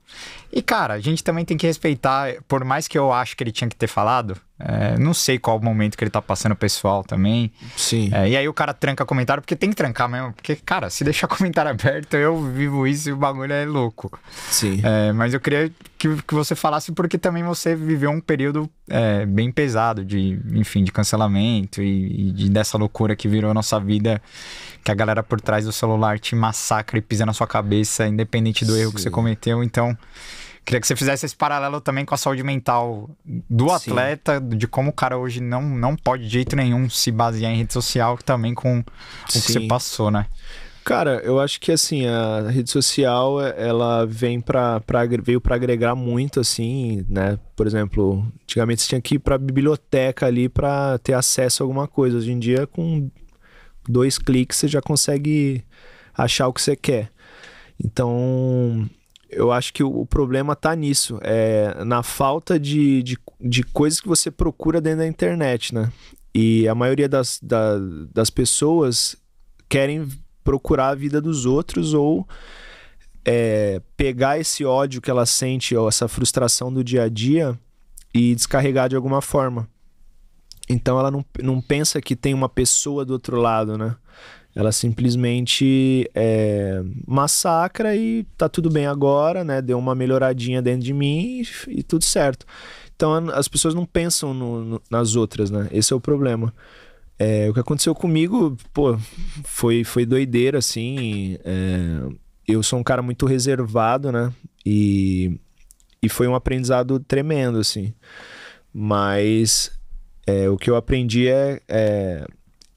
E, cara, a gente também tem que respeitar, por mais que eu acho que ele tinha que ter falado, é, não sei qual momento que ele tá passando pessoal também. Sim. É, e aí o cara tranca comentário, porque tem que trancar mesmo. Porque, cara, se deixar [LAUGHS] comentário aberto, eu vivo isso e o bagulho é louco. Sim. É, mas eu queria que, que você falasse, porque também você viveu um período é, bem pesado de, enfim, de cancelamento e, e de, dessa loucura que virou a nossa vida, que a galera por trás do celular te massacra e pisa na sua cabeça, independente do Sim. erro que você cometeu. Então, queria que você fizesse esse paralelo também com a saúde mental do Sim. atleta, de como o cara hoje não, não pode de jeito nenhum se basear em rede social, também com o Sim. que você passou, né? Cara, eu acho que assim, a rede social, eh, ela vem pra, pra, veio para agregar muito, assim, né? Por exemplo, antigamente você tinha que ir pra biblioteca ali para ter acesso a alguma coisa. Hoje em dia, com dois cliques, você já consegue achar o que você quer. Então, eu acho que o, problema tá nisso, é na falta de, de, de coisas que você procura dentro da internet, né? E a maioria das, da, das pessoas querem procurar a vida dos outros ou é, pegar esse ódio que ela sente ou essa frustração do dia a dia e descarregar de alguma forma. Então ela não, não pensa que tem uma pessoa do outro lado, né? Ela simplesmente é, massacra e tá tudo bem agora, né? Deu uma melhoradinha dentro de mim e, e tudo certo. Então as pessoas não pensam no, no, nas outras, né? Esse é o problema. É, o que aconteceu comigo, pô, foi, foi doideira, assim. É, eu sou um cara muito reservado, né? E, e foi um aprendizado tremendo, assim. Mas é, o que eu aprendi é, é,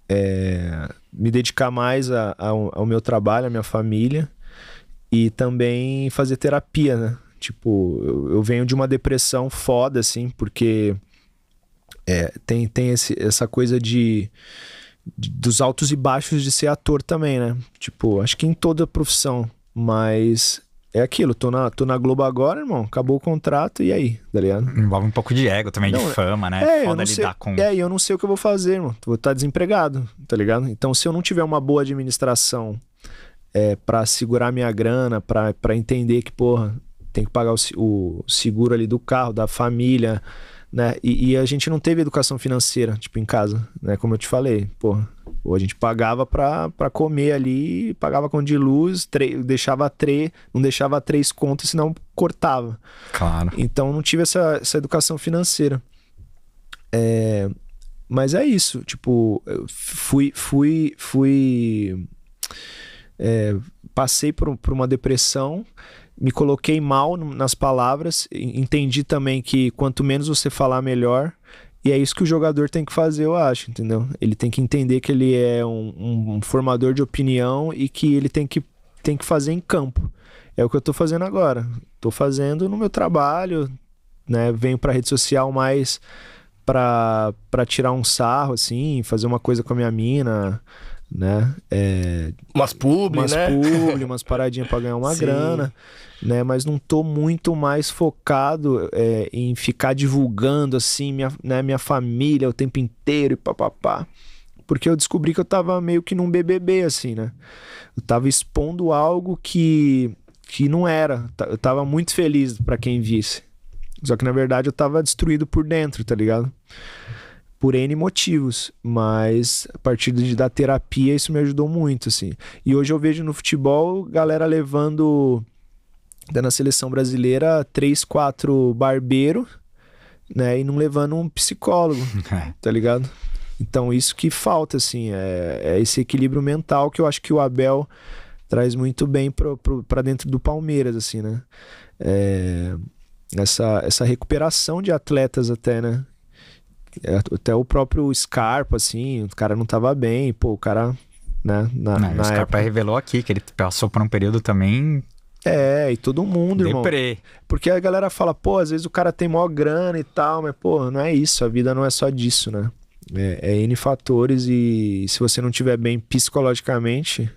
é me dedicar mais a, a, ao meu trabalho, à minha família e também fazer terapia, né? Tipo, eu, eu venho de uma depressão foda, assim, porque é, tem tem esse, essa coisa de, de, dos altos e baixos de ser ator também, né? Tipo, acho que em toda profissão, mas é aquilo, tô na, tô na Globo agora, irmão, acabou o contrato e aí, tá ligado? Envolve um pouco de ego também, não, de é, fama, né? É, Foda eu sei, lidar com. É, eu não sei o que eu vou fazer, irmão. Vou estar tá desempregado, tá ligado? Então, se eu não tiver uma boa administração é, para segurar minha grana, para entender que, porra, tem que pagar o, o seguro ali do carro, da família, né? E, e, a gente não teve educação financeira, tipo, em casa, né? Como eu te falei, pô Ou a gente pagava para comer ali, pagava com de luz, tre deixava três, não deixava três contas, senão cortava. Claro. Então não tive essa, essa educação financeira. É, mas é isso, tipo, fui, fui, fui, é, passei por, por uma depressão me coloquei mal nas palavras, entendi também que quanto menos você falar, melhor. E é isso que o jogador tem que fazer, eu acho, entendeu? Ele tem que entender que ele é um, um, formador de opinião e que ele tem que, tem que fazer em campo. É o que eu estou fazendo agora. estou fazendo no meu trabalho, né? Venho pra rede social mais para tirar um sarro, assim, fazer uma coisa com a minha mina né? É, umas publi, umas né? publi, [LAUGHS] umas paradinhas para ganhar uma Sim. grana, né? Mas não tô muito mais focado é, em ficar divulgando assim minha, né, minha família o tempo inteiro e papapá. Porque eu descobri que eu tava meio que num BBB assim, né? Eu tava expondo algo que que não era. Eu tava muito feliz para quem visse. Só que na verdade eu tava destruído por dentro, tá ligado? por N motivos, mas a partir de, da terapia isso me ajudou muito, assim. E hoje eu vejo no futebol galera levando, até na seleção brasileira, três, quatro barbeiro, né, e não levando um psicólogo, [LAUGHS] é. tá ligado? Então isso que falta, assim, é, é esse equilíbrio mental que eu acho que o Abel traz muito bem para dentro do Palmeiras, assim, né? É, essa, essa recuperação de atletas até, né? É, até o próprio Scarpa, assim, o cara não tava bem, pô, o cara, né? Na, não, na o Scarpa época... revelou aqui que ele passou por um período também é, e todo mundo, Deprê. irmão. Porque a galera fala, pô, às vezes o cara tem maior grana e tal, mas, pô, não é isso, a vida não é só disso, né? É, é N fatores e se você não tiver bem psicologicamente,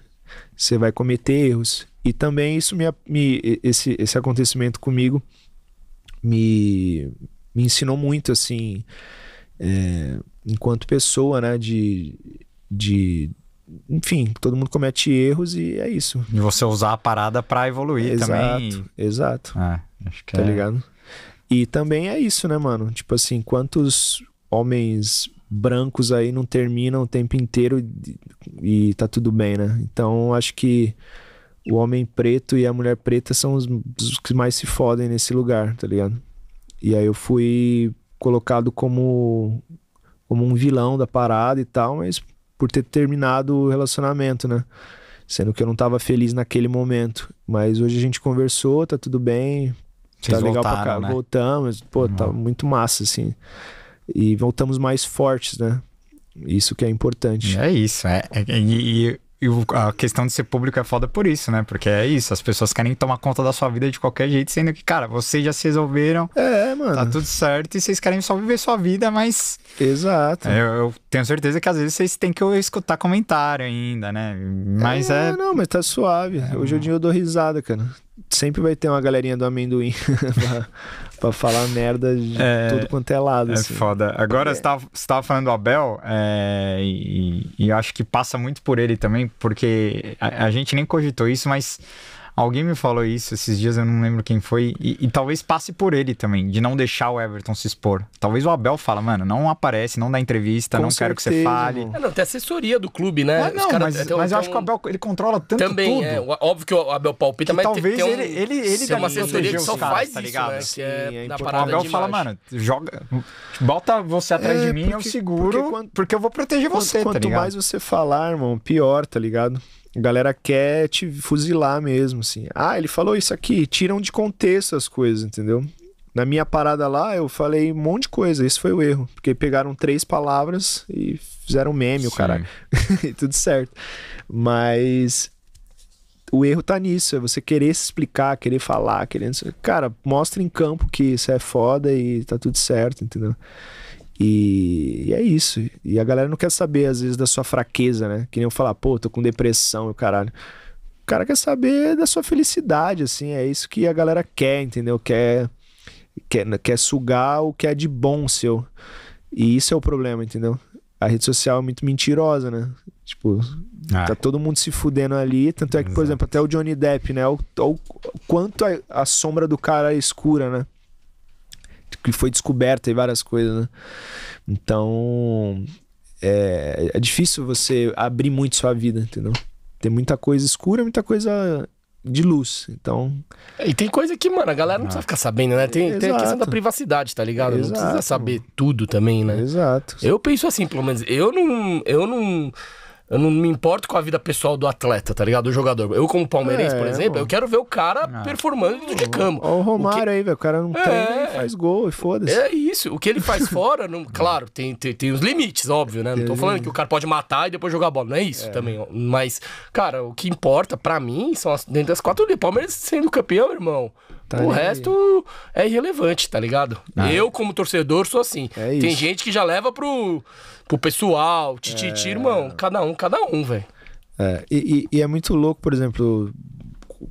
você vai cometer erros. E também isso me, me esse, esse acontecimento comigo me, me ensinou muito, assim, é, enquanto pessoa, né? De, de. Enfim, todo mundo comete erros e é isso. E você usar a parada para evoluir também. Exato, exato. É, acho que tá é... ligado? E também é isso, né, mano? Tipo assim, quantos homens brancos aí não terminam o tempo inteiro e, e tá tudo bem, né? Então acho que o homem preto e a mulher preta são os, os, que mais se fodem nesse lugar, tá ligado? E aí eu fui colocado como, como um vilão da parada e tal, mas por ter terminado o relacionamento, né? Sendo que eu não tava feliz naquele momento. Mas hoje a gente conversou, tá tudo bem. Tá Vocês tá legal voltaram, pra cá. Né? Voltamos, pô, tá uhum. muito massa, assim. E voltamos mais fortes, né? Isso que é importante. é isso. É, é, e, e a questão de ser público é foda por isso, né? Porque é isso, as pessoas querem tomar conta da sua vida de qualquer jeito, sendo que, cara, vocês já se resolveram. É, mano. Tá tudo certo e vocês querem só viver sua vida, mas. Exato. Eu, é, eu tenho certeza que às vezes vocês têm que escutar comentário ainda, né? Mas é. é... Não, mas tá suave. É, Hoje em dia eu dou risada, cara sempre vai ter uma galerinha do amendoim [LAUGHS] pra, pra, falar merda de é, tudo quanto é lado. É assim. foda. Agora é. você estava falando do Abel, é, e, e, acho que passa muito por ele também, porque a, a gente nem cogitou isso, mas Alguém me falou isso esses dias, eu não lembro quem foi. E, e, talvez passe por ele também, de não deixar o Everton se expor. Talvez o Abel fala, mano, não aparece, não dá entrevista, Com não certeza. quero que você fale. É, não, tem assessoria do clube, né? não, cara, mas, mas eu acho que o Abel ele controla tanto também, tudo. É, óbvio que o Abel palpita, mas talvez tem, ele, ele, ele deve uma assessoria que só faz tá ligado? né? é, é o Abel fala, mano, joga, bota você atrás é, de mim, porque, eu seguro, porque, quando, porque, eu vou proteger quanto, você, quanto, tá Quanto mais você falar, irmão, pior, tá ligado? A galera quer te fuzilar mesmo, assim. Ah, ele falou isso aqui. Tiram de contexto as coisas, entendeu? Na minha parada lá, eu falei um monte de coisa. Isso foi o erro. Porque pegaram três palavras e fizeram meme, o caralho. e [LAUGHS] tudo certo. Mas o erro tá nisso. É você querer se explicar, querer falar, querendo. Cara, mostra em campo que isso é foda e tá tudo certo, entendeu? E, e, é isso. E a galera não quer saber, às vezes, da sua fraqueza, né? Que nem eu falar, pô, tô com depressão e o caralho. O cara quer saber da sua felicidade, assim. É isso que a galera quer, entendeu? Quer, quer, quer sugar o que é de bom seu. E isso é o problema, entendeu? A rede social é muito mentirosa, né? Tipo, ah. tá todo mundo se fudendo ali. Tanto é que, por exemplo, até o Johnny Depp, né? O, o, o quanto a, a sombra do cara é escura, né? que foi descoberta e várias coisas, né? Então, é, é difícil você abrir muito sua vida, entendeu? Tem muita coisa escura, muita coisa de luz. Então. É, e tem coisa que, mano, a galera não ah. precisa ficar sabendo, né? Tem, tem, a questão da privacidade, tá ligado? Exato. Não precisa saber tudo também, né? Exato. Eu penso assim, pelo menos. Eu não. Eu não eu não me importo com a vida pessoal do atleta, tá ligado? Do jogador. Eu, como palmeirense, é, por é, exemplo, eu quero ver o cara ah. performando de campo. Olha o Romário o que... aí, velho. O cara não é, e faz gol e foda-se. É isso. O que ele faz [LAUGHS] fora, não... claro, tem, tem, tem os limites, óbvio, né? Não tô falando que o cara pode matar e depois jogar bola. Não é isso é. também. Mas, cara, o que importa para mim são as... dentro das quatro. O Palmeiras sendo campeão, irmão. Tá o ali. resto é irrelevante, tá ligado? Ah. É. Eu, como torcedor, sou assim. É Tem gente que já leva pro, pro pessoal, tititi, é... irmão. Cada um, cada um, velho. É, e, e, e é muito louco, por exemplo,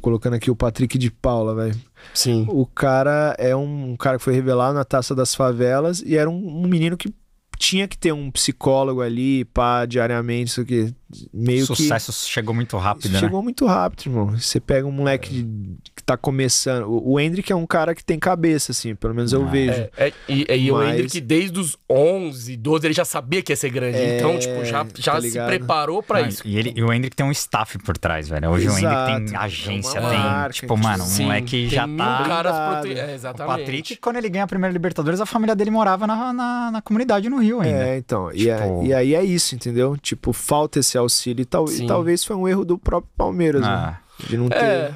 colocando aqui o Patrick de Paula, velho. Sim. O cara é um, cara que foi revelado na Taça das Favelas e era um, um menino que tinha que ter um psicólogo ali, pá, diariamente, isso aqui meio Sucesso que. Sucesso chegou muito rápido, chegou né? Chegou muito rápido, irmão. Você pega um moleque é. que tá começando. O, o Hendrick é um cara que tem cabeça, assim, pelo menos eu ah, vejo. É, é, e, e Mas... o Hendrick, desde os 11, 12, ele já sabia que ia ser grande. É, então, tipo, já, tá já tá se preparou pra Mas, isso. E, ele, e o Hendrick tem um staff por trás, velho. Hoje Exato. o Hendrick tem agência, é tem. Marca, tipo, mano, um moleque já tá. Caras prote... é, exatamente. O Patrick, quando ele ganha a primeira Libertadores, a família dele morava na, na, na comunidade no Rio ainda. É, então. É, tipo... E, e aí é isso, entendeu? Tipo, falta esse auxílio. E, tal, e talvez foi um erro do próprio Palmeiras, né? ah. né? De não é, ter. É...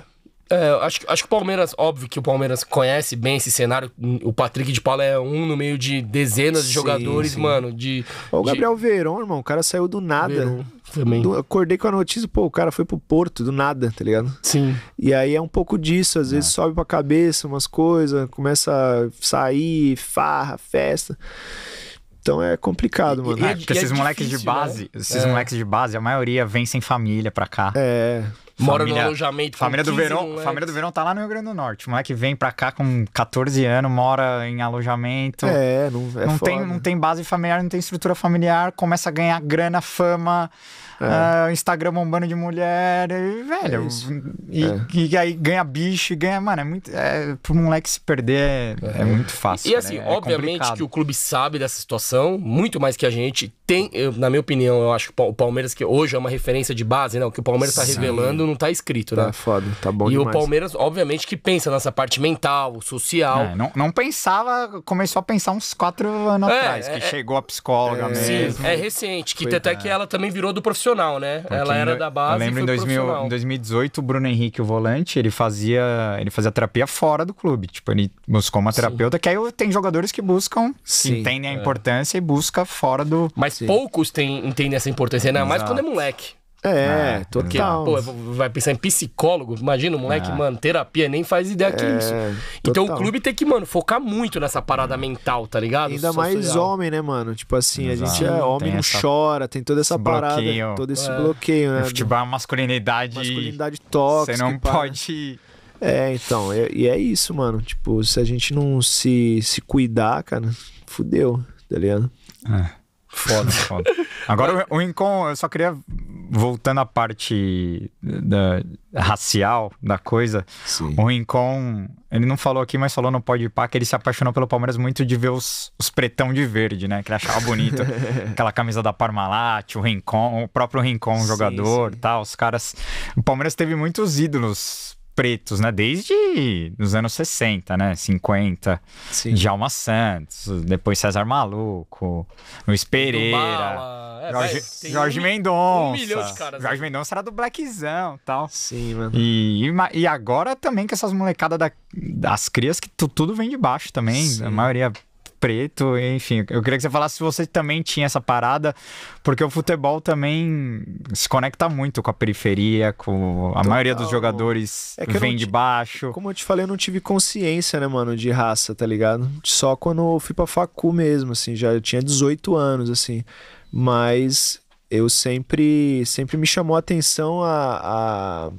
É, acho, acho que o Palmeiras, óbvio que o Palmeiras conhece bem esse cenário. O Patrick de Paula é um no meio de dezenas sim, de jogadores, sim. mano. De, o de... Gabriel Verón irmão, o cara saiu do nada. também. Do, acordei com a notícia, pô, o cara foi pro Porto, do nada, tá ligado? Sim. E aí é um pouco disso, às vezes é. sobe pra cabeça umas coisas, começa a sair, farra, festa. Então é complicado, mano. Ah, é, é, porque esses é moleques de né? base, né? esses é. moleques de base, a maioria vem sem família pra cá. É. Mora no alojamento. Família do Verão, moleques. família do Verão tá lá no Rio Grande do Norte. O moleque vem pra cá com 14 anos, mora em alojamento. É, não é não foda. tem Não tem base familiar, não tem estrutura familiar, começa a ganhar grana, fama. É. Uh, Instagram bombando de mulher, e, velho. É e, é. e, aí ganha bicho, e ganha. Mano, é muito. É, pro moleque se perder é, é, é. muito fácil. E né? assim, é obviamente complicado. que o clube sabe dessa situação, muito mais que a gente. Tem, eu, na minha opinião, eu acho que o Palmeiras, que hoje é uma referência de base, não, que o Palmeiras tá Sim. tá revelando, não tá escrito, tá né? Tá foda, tá bom. E demais. o Palmeiras, obviamente, que pensa nessa parte mental, social. não, não pensava, começou a pensar uns quatro anos atrás, que chegou a psicóloga mesmo. Sim, é recente, que até que ela também virou do profissional profissional, né? Porque ela era da base. Eu lembro em, 2000, em 2018, o Bruno Henrique, o volante, ele fazia, ele fazia terapia fora do clube. Tipo, ele buscou uma terapeuta, Sim. que aí tem jogadores que buscam, Sim, que entendem é. a importância e busca fora do. Mas Sim. poucos têm entendem essa importância, né? Mas mais quando é moleque. É, ah, total. Porque, pô, vai pensar em psicólogo, imagina o moleque, ah. mano, terapia, nem faz ideia que é, isso. Então o clube tem que, mano, focar muito nessa parada hum. mental, tá ligado? Ainda Social. mais homem, né, mano? Tipo assim, Exato. a gente é homem, não essa... chora, tem toda essa parada, bloqueio. todo esse é. bloqueio, né? No é, futebol é uma masculinidade. Masculinidade tóxica. Você não pode. É, então, e é isso, mano. Tipo, se a gente não se, se cuidar, cara, [LAUGHS] fudeu, tá ligado? É. Foda, foda. Agora, o, o eu só queria voltando à parte da, racial da coisa, Sim. o Rincon, ele não falou aqui, mas falou no Pode Pá que ele se apaixonou pelo Palmeiras muito de ver os, os pretão de verde, né? Que ele achava bonito. [LAUGHS] Aquela camisa da Parmalat, o Rincon, o próprio Rincon, jogador sim. tal. Os caras. O Palmeiras teve muitos ídolos pretos, né? Desde os anos 60, né? 50. Sim. Djalma Santos, depois César Maluco, Luiz Pereira, é, Jorge, Jorge um, Mendonça. Um milhão de caras. Jorge né? Mendonça era do Blackzão tal. Sim, mano. E, e, e agora também com essas molecadas da, das crias que tu, tudo vem de baixo também. Sim. A maioria preto, enfim. Eu queria que você falasse se você também tinha essa parada, porque o futebol também se conecta muito com a periferia, com a Total. maioria dos jogadores é vem de baixo. Como eu te falei, eu não tive consciência, né, mano, de raça, tá ligado? Só quando eu fui pra facu mesmo, assim, já tinha 18 anos, assim. Mas eu sempre, sempre me chamou a atenção a, a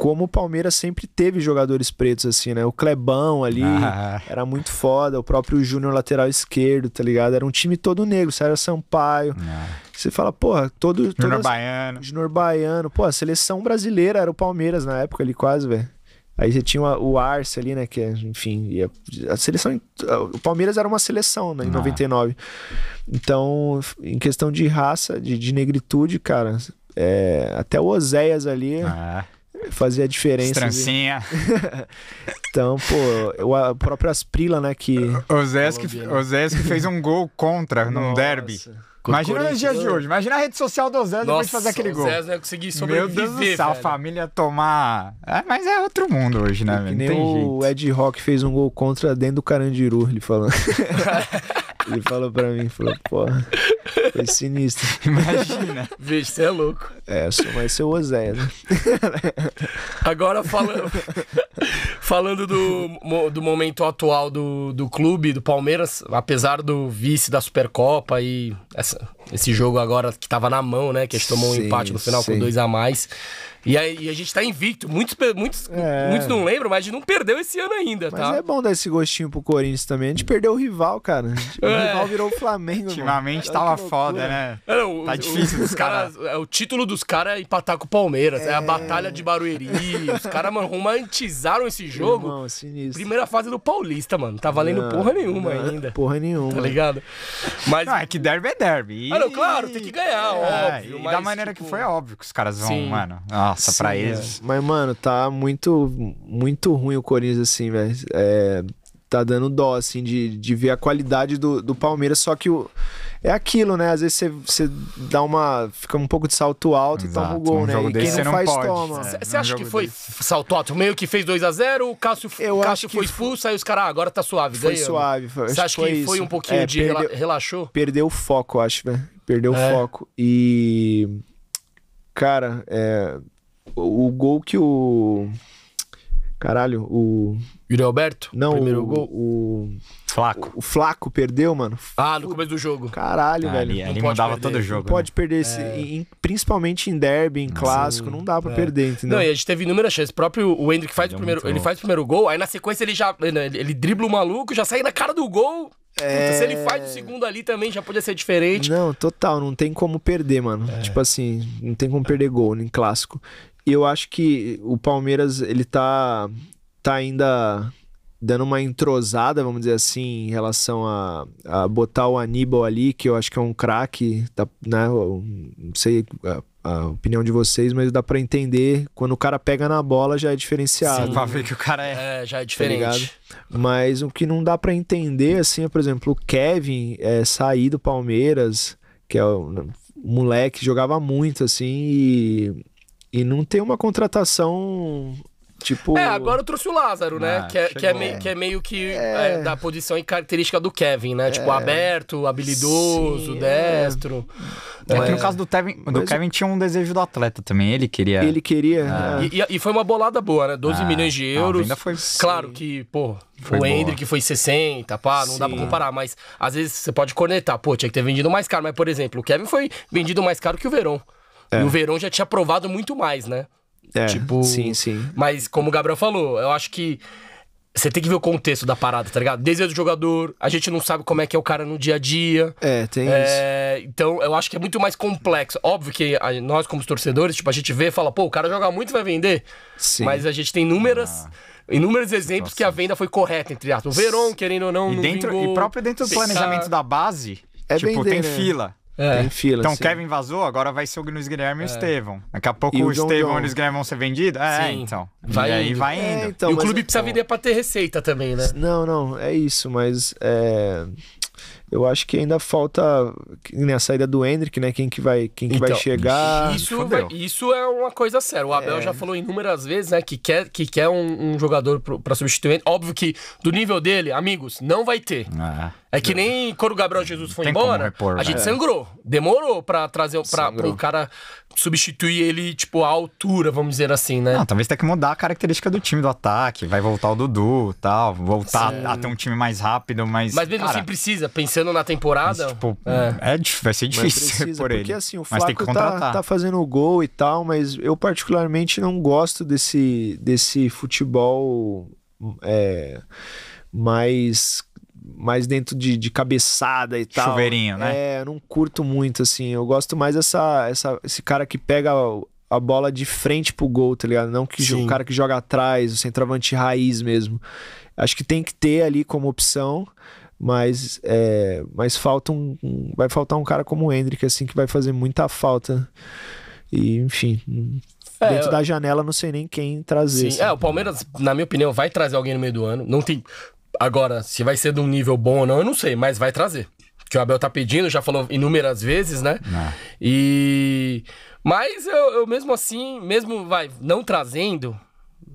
como o Palmeiras sempre teve jogadores pretos, assim, né? O Clebão ali ah. era muito foda, o próprio Júnior lateral esquerdo, tá ligado? Era um time todo negro, Sérgio Sampaio. Ah. Você fala, porra, todo. Júnior todas... Baiano. Júnior Baiano. Pô, a seleção brasileira era o Palmeiras na época ali, quase, velho. Aí você tinha o Arce ali, né? Que, enfim, a, a, seleção. O Palmeiras era uma seleção, né? Em ah. 99. Então, em questão de raça, de, de negritude, cara, é, até o Oséias ali. Ah fazia diferença. Trancinha. [LAUGHS] então, pô, o, a própria Asprila, né, que... O Zesk, o fez um gol contra Nossa. num derby. Imagina nos dias de hoje, imagina a rede social do Zé depois de fazer aquele gol. O Zé vai conseguir sobreviver. Meu Deus do céu, a família tomar. É, mas é outro mundo hoje, né, é velho? O Ed Rock fez um gol contra dentro do Carandiru, ele falando. [LAUGHS] Ele falou pra mim, falou, pô, foi sinistro. [LAUGHS] Imagina. Vixe, você é louco. É, eu sou mais seu Oséia, né? [LAUGHS] Agora falando, [LAUGHS] falando do, do momento atual do, do clube, do Palmeiras, apesar do vice da Supercopa e essa, esse jogo agora que tava na mão, né? Que a gente tomou sim, um empate no final sim. com dois a mais. E, aí, e a gente tá invicto. Muitos, muitos, é. muitos não lembram, mas a gente não perdeu esse ano ainda, tá? Mas é bom dar esse gostinho pro Corinthians também. A gente perdeu o rival, cara. O é. rival virou o Flamengo. Ultimamente tava foda, né? É, não, tá o, difícil dos caras. é o título dos caras é empatar com o Palmeiras. É, é a Batalha de Barueri. os caras, mano, romantizaram esse jogo. Irmão, é sinistro. Primeira fase do Paulista, mano. Tá valendo não, porra nenhuma não, ainda. Porra nenhuma. Tá ligado? Mas... Não, é que derby é derby. E... Ah, não, claro, tem que ganhar, é, óbvio. E mas, da maneira tipo... que foi, é óbvio que os caras vão, Sim. mano. Ah, nossa, para é. eles. Mas, mano, tá muito, muito ruim o Corinthians, assim, velho. É, tá dando dó, assim, de, de ver a qualidade do, do Palmeiras, só que o é aquilo, né? Às vezes você, dá uma. fica um pouco de salto alto Exato. e toma o gol, um né? E quem não faz, pode. toma. Você é, é acha que foi desse. salto alto? Meio que fez 2x0, o Cássio, eu Cássio foi expulso, aí os caras, ah, agora tá suave, foi ganhando. suave. Você acha que foi um pouquinho é, de. Perdeu, relaxou? Perdeu o foco, acho, né? Perdeu o foco. E. Cara, é, o gol que o. Caralho, o. Yuri Alberto? Não, primeiro o, gol. O. Flaco. O, Flaco perdeu, mano. Ah, no começo do jogo. Caralho, ah, velho. ele mandava perder. todo o jogo. Não pode né? perder, esse, é. em, principalmente em derby, em clássico, não dá pra é. perder, entendeu? Não, e a gente teve inúmeras chances. O próprio o Hendrick faz é o primeiro. Ele faz o primeiro gol, aí na sequência ele já. Né, ele, ele dribla o maluco, já sai na cara do gol. É... Puta, se ele faz o segundo ali também, já podia ser diferente. Não, total, não tem como perder, mano. É. Tipo assim, não tem como perder gol em clássico eu acho que o Palmeiras, ele tá, tá ainda dando uma entrosada, vamos dizer assim, em relação a, a botar o Aníbal ali, que eu acho que é um craque, tá, né? Não sei a, a, opinião de vocês, mas dá para entender quando o cara pega na bola já é diferenciado. Sim, pra ver que o cara é, é já é tá diferente. Tá mas o que não dá para entender assim, é, por exemplo, o Kevin é, sair do Palmeiras, que é o moleque jogava muito assim e e não tem uma contratação Tipo... É, agora eu trouxe o Lázaro, né? ah, né? Que é, é que é, meio, que é meio que é... da posição e característica do Kevin, né? Tipo, é. aberto, habilidoso, Sim, é. destro. É. que no caso do Kevin, do Kevin tinha um desejo do atleta também, ele queria. Ele queria. Ah. E, e, foi uma bolada boa, né? 12 ah. milhões de euros. Ainda foi... Claro Sim. que, pô, foi o Hendrick foi 60, pá, não Sim. dá pra comparar, mas às vezes você pode cornetar, pô, tinha que ter vendido mais caro, mas por exemplo, o Kevin foi vendido mais caro que o Verão. É. E o Verón já tinha provado muito mais, né? É, tipo, sim, sim. Mas como o Gabriel falou, eu acho que você tem que ver o contexto da parada, tá ligado? Desde o jogador, a gente não sabe como é que é o cara no dia a dia. É, tem é, isso. Então, eu acho que é muito mais complexo. Óbvio que a, nós, como torcedores, tipo, a gente vê e fala, pô, o cara joga muito e vai vender. Sim. Mas a gente tem inúmeras. Ah inúmeros exemplos Nossa. que a venda foi correta, entre aspas. O Verón, querendo ou não, e, dentro, vingou, e próprio dentro do pensar... planejamento ah. da base, é tipo, tem né? fila. É. Tem fila. Então, o Kevin vazou, agora vai ser o Luiz Guilherme é. e o é. Estevão. Daqui a pouco e o, o Estevão e o Luiz Guilherme vão ser vendidos? É, Sim. então. Vai e aí indo. vai indo. É, então, e o clube é precisa vender para ter receita também, né? Não, não, é isso, mas. É... Eu acho que ainda falta na saída do Hendrick, né? Quem que vai, quem que então, vai chegar. Isso, isso é uma coisa séria. O Abel é. já falou inúmeras vezes, né? Que quer, que quer um, um jogador para substituir. Óbvio que do nível dele, amigos, não vai ter. Ah, é que não. nem quando o Gabriel Jesus foi Tem embora, repor, a gente é. sangrou. Demorou para trazer para cara substituir ele, tipo, à altura, vamos dizer assim, né? Não, talvez tenha que mudar a característica do time do ataque. Vai voltar o Dudu tal, voltar Sim. a, ter um time mais rápido, mais. Mas mesmo cara, assim precisa, pensando na temporada. Mas, tipo, é. é. vai ser difícil [LAUGHS] precisa, por ele. Porque assim, o Flaco tá, tá, fazendo o gol e tal, mas eu particularmente não gosto desse, desse futebol. É, mais mais dentro de, de cabeçada e tal. Chuveirinho, né? É, eu não curto muito, assim. Eu gosto mais essa, essa, esse cara que pega a bola de frente pro gol, tá ligado? Não que um cara que joga atrás, o centroavante raiz mesmo. Acho que tem que ter ali como opção, mas, é, mas falta um, um, vai faltar um cara como o Hendrick, assim, que vai fazer muita falta. E, enfim, é, dentro eu... da janela não sei nem quem trazer. Sim. É, assim. É, o Palmeiras, na minha opinião, vai trazer alguém no meio do ano. Não tem Agora, se vai ser de um nível bom ou não, eu não sei, mas vai trazer. Que o Abel tá pedindo, já falou inúmeras vezes, né? Ah. E. Mas eu, eu, mesmo assim, mesmo vai não trazendo,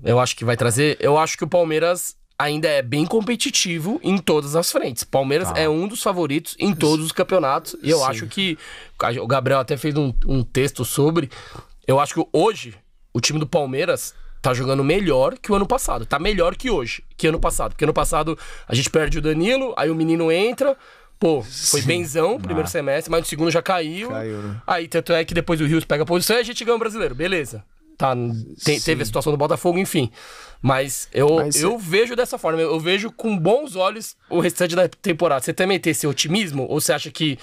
eu acho que vai trazer, eu acho que o Palmeiras ainda é bem competitivo em todas as frentes. Palmeiras tá. é um dos favoritos em todos os campeonatos. E eu Sim. acho que. O Gabriel até fez um, um texto sobre. Eu acho que hoje o time do Palmeiras tá jogando melhor que o ano passado. Tá melhor que hoje, que ano passado. Porque ano passado a gente perde o Danilo, aí o menino entra. Pô, foi Sim. benzão primeiro ah. semestre, mas no segundo já caiu. caiu né? Aí tanto é que depois o Rios pega a posição e a gente ganha o brasileiro, beleza. Tá, te, teve a situação do Botafogo, enfim. Mas eu, mas eu é- vejo dessa forma, eu vejo com bons olhos o restante da temporada. Você também tem esse otimismo? Ou você acha que,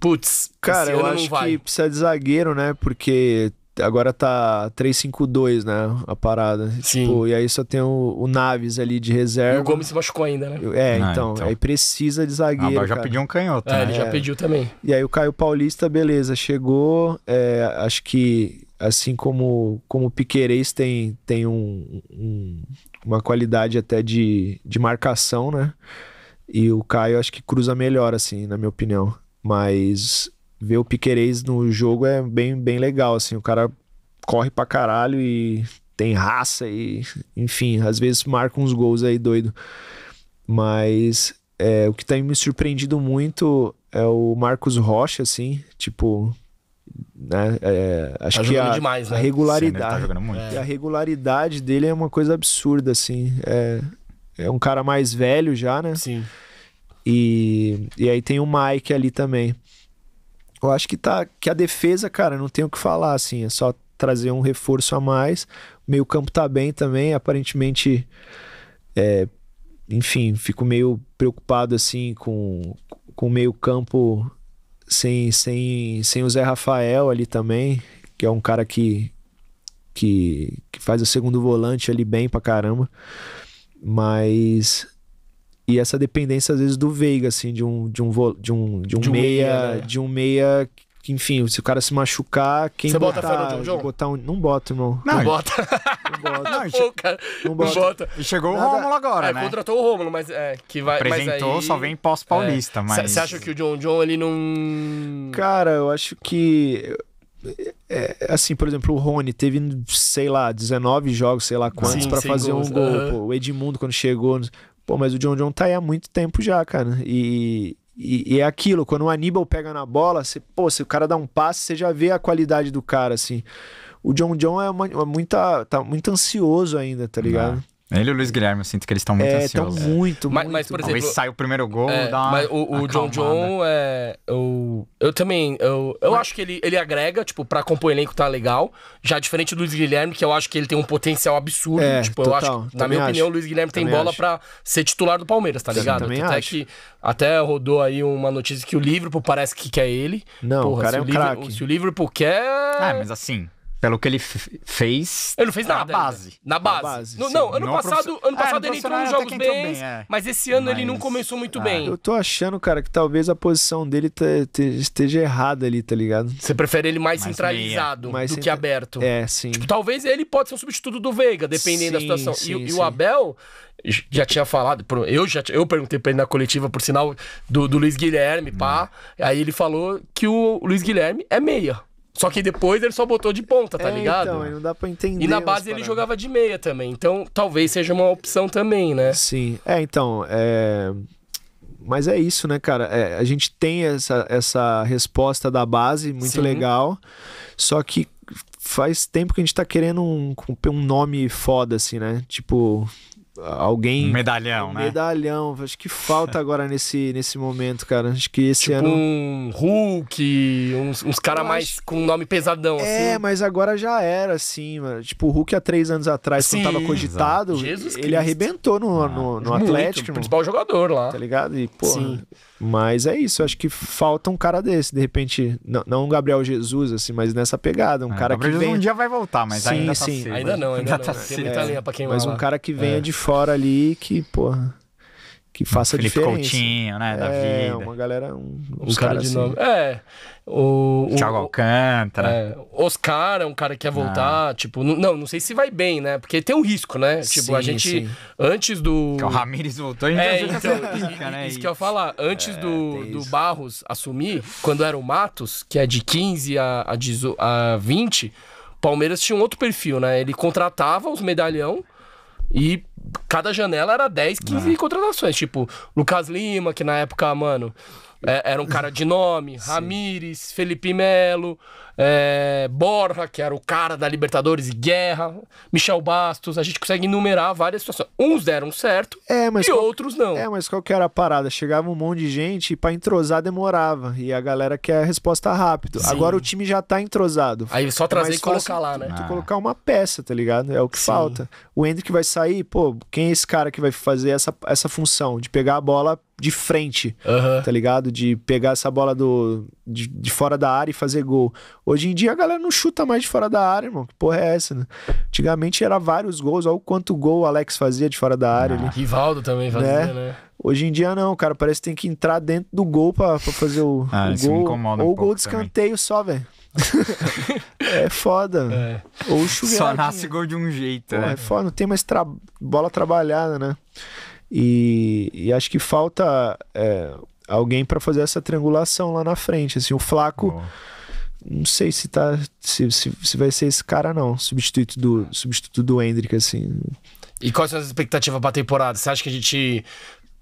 putz, cara, eu acho que precisa de zagueiro, né? Porque agora tá 352, né? A parada. Sim. Tipo, e aí só tem o, o, Naves ali de reserva. E o Gomes se machucou ainda, né? É, ah, então, então, Aí precisa de zagueiro. Ah, já cara. pediu um canhoto. É, né? ele já é. pediu também. E aí o Caio Paulista, beleza, chegou. É, acho que assim como como o Piquerez tem, tem um, um, uma qualidade até de, de marcação, né? E o Caio acho que cruza melhor, assim, na minha opinião. Mas ver o Piquerez no jogo é bem, bem legal, assim, o cara corre pra caralho e tem raça e, enfim, às vezes marca uns gols aí doido. Mas é, o que tem me surpreendido muito é o Marcos Rocha, assim, tipo, né? É, acho tá que a, demais, né? a regularidade, Sim, né? tá a regularidade dele é uma coisa absurda, assim. É, é um cara mais velho já, né? Sim. E, e aí tem o Mike ali também eu acho que tá que a defesa, cara, não tem o que falar assim, é só trazer um reforço a mais. O meio-campo tá bem também, aparentemente é, enfim, fico meio preocupado assim com com o meio-campo sem, sem, sem o Zé Rafael ali também, que é um cara que, que, que faz o segundo volante ali bem pra caramba. Mas e essa dependência, às vezes, do Veiga, assim, de um, de um, de um, de um, de um meia, meia né? de um meia que, enfim, se o cara se machucar, quem Você botar, bota fé no John botar um, Não bota, irmão. Não, não bota. [LAUGHS] Não bota. Não, Pô, cara, não bota. bota. Chegou Nada. o Rômulo agora, é, né? contratou o Rômulo, mas é, que vai... Apresentou, aí... só vem pós-paulista, é. mas... Você acha que o John John, ele não... Cara, eu acho que... É, é assim, por exemplo, o Rony teve, sei lá, 19 jogos, sei lá quantos, para fazer gols. um gol. Uhum. Pô, o Edmundo, quando chegou, Pô, mas o John John tá aí há muito tempo já, cara. E, e, e, é aquilo, quando o Aníbal pega na bola, você, pô, se o cara dá um passe, você já vê a qualidade do cara, assim. O John John é, uma, é muita, tá muito ansioso ainda, tá ligado? Ele e o Luiz Guilherme, eu sinto que eles estão muito é, ansiosos. Tão muito, mas, muito. Mas, por exemplo, Talvez saia o primeiro gol, é, dá uma, mas o, o John John é. Eu, eu também. Eu, eu acho que ele, ele agrega, tipo, pra compor elenco tá legal. Já diferente do Luiz Guilherme, que eu acho que ele tem um potencial absurdo. É, tipo, total, eu acho que, na minha acho. opinião, o Luiz Guilherme também tem bola acho. pra ser titular do Palmeiras, tá ligado? Sim, também até acho. que até rodou aí uma notícia que o Liverpool parece que quer ele. Não, Porra, o cara é um craque. Se o Liverpool quer. Ah, mas assim. Pelo que ele fez. Ele não fez ah, nada. Na base. Na base. Na base no, não, ano não passado, ano passado é, ele entrou nos jogos bem, bem é. mas esse ano mas... ele não começou muito ah, bem. Eu tô achando, cara, que talvez a posição dele esteja errada ali, tá ligado? Você prefere ele mais, mais centralizado mais do centra... que aberto. É, sim. Tipo, talvez ele pode ser um substituto do Veiga, dependendo sim, da situação. Sim, e, sim. e o Abel, já tinha falado, eu já eu perguntei pra ele na coletiva, por sinal, do, do Luiz Guilherme, pá. Hum. Aí ele falou que o Luiz Guilherme é meia. Só que depois ele só botou de ponta, tá é, ligado? Então, não dá pra entender. E na base ele jogava de meia também. Então, talvez seja uma opção também, né? Sim. É, então, é... Mas é isso, né, cara? É, a gente tem essa, essa resposta da base, muito Sim. legal. Só que faz tempo que a gente tá querendo um, um nome foda, assim, né? Tipo, alguém. Um medalhão, um né? Medalhão. Acho que falta agora nesse, nesse momento, cara. Acho que esse tipo ano. Um Hulk, uns, uns caras mais acho... com nome pesadão, é, assim. mas agora já era, assim, mano. Tipo, o Hulk há três anos atrás, Sim, quando tava cogitado, ele arrebentou no, ah, no, no Atlético. O principal jogador lá. Tá ligado? E, pô. Sim. Mas é isso, acho que falta um cara desse, de repente, não, não um Gabriel Jesus, assim, mas nessa pegada, um é, cara Gabriel que vem... um dia vai voltar, mas sim, ainda tá sim, cedo. Ainda né? não, ainda, ainda não. tá cedo. Tá quem mas um cara que venha é. de fora ali que, porra que faça Felipe diferença. Coutinho, né, é, da vida. uma galera, um, um cara de assim. nome. É, o... o Thiago Alcântara. É, Oscar é um cara que ia ah. voltar, ah. tipo, não, não sei se vai bem, né, porque tem um risco, né, tipo, sim, a gente, sim. antes do... Que o Ramires voltou, a gente é, então, fica, né, isso que eu ia falar, antes é, do, do Barros assumir, quando era o Matos, que é de 15 a, a, a 20, Palmeiras tinha um outro perfil, né, ele contratava os medalhão e cada janela era 10, 15 ah. contratações. Tipo, Lucas Lima, que na época, mano, é, era um cara de nome, Ramires, Felipe Melo é, Borra, que era o cara da Libertadores e Guerra, Michel Bastos, a gente consegue enumerar várias situações. Uns deram certo é, mas e qual... outros não. É, mas qual que era a parada? Chegava um monte de gente e pra entrosar demorava. E a galera quer a resposta rápido. Sim. Agora o time já tá entrosado. Aí só é trazer e colocar fácil, lá, né? Tu ah. colocar uma peça, tá ligado? É o que Sim. falta. O Hendrick vai sair, pô, quem é esse cara que vai fazer essa, essa função de pegar a bola de frente, uhum. tá ligado? De pegar essa bola do, de, de, fora da área e fazer gol. Hoje em dia a galera não chuta mais de fora da área, irmão. Que porra é essa, né? Antigamente era vários gols, olha o quanto gol o Alex fazia de fora da área ah, ali. Rivaldo também fazia, né? né? Hoje em dia não, cara. Parece que tem que entrar dentro do gol pra, pra fazer o, ah, o gol. ou um gol de escanteio só, velho. [LAUGHS] é foda. É. Ou chuveiro. Só nasce gol de um jeito, Pô, né? É foda, não tem mais tra... bola trabalhada, né? E, e acho que falta é, alguém para fazer essa triangulação lá na frente. Assim, o Flaco não sei se tá se, se, se, vai ser esse cara não, substituto do substituto do Hendrick assim. E quais são as expectativas para a temporada? Você acha que a gente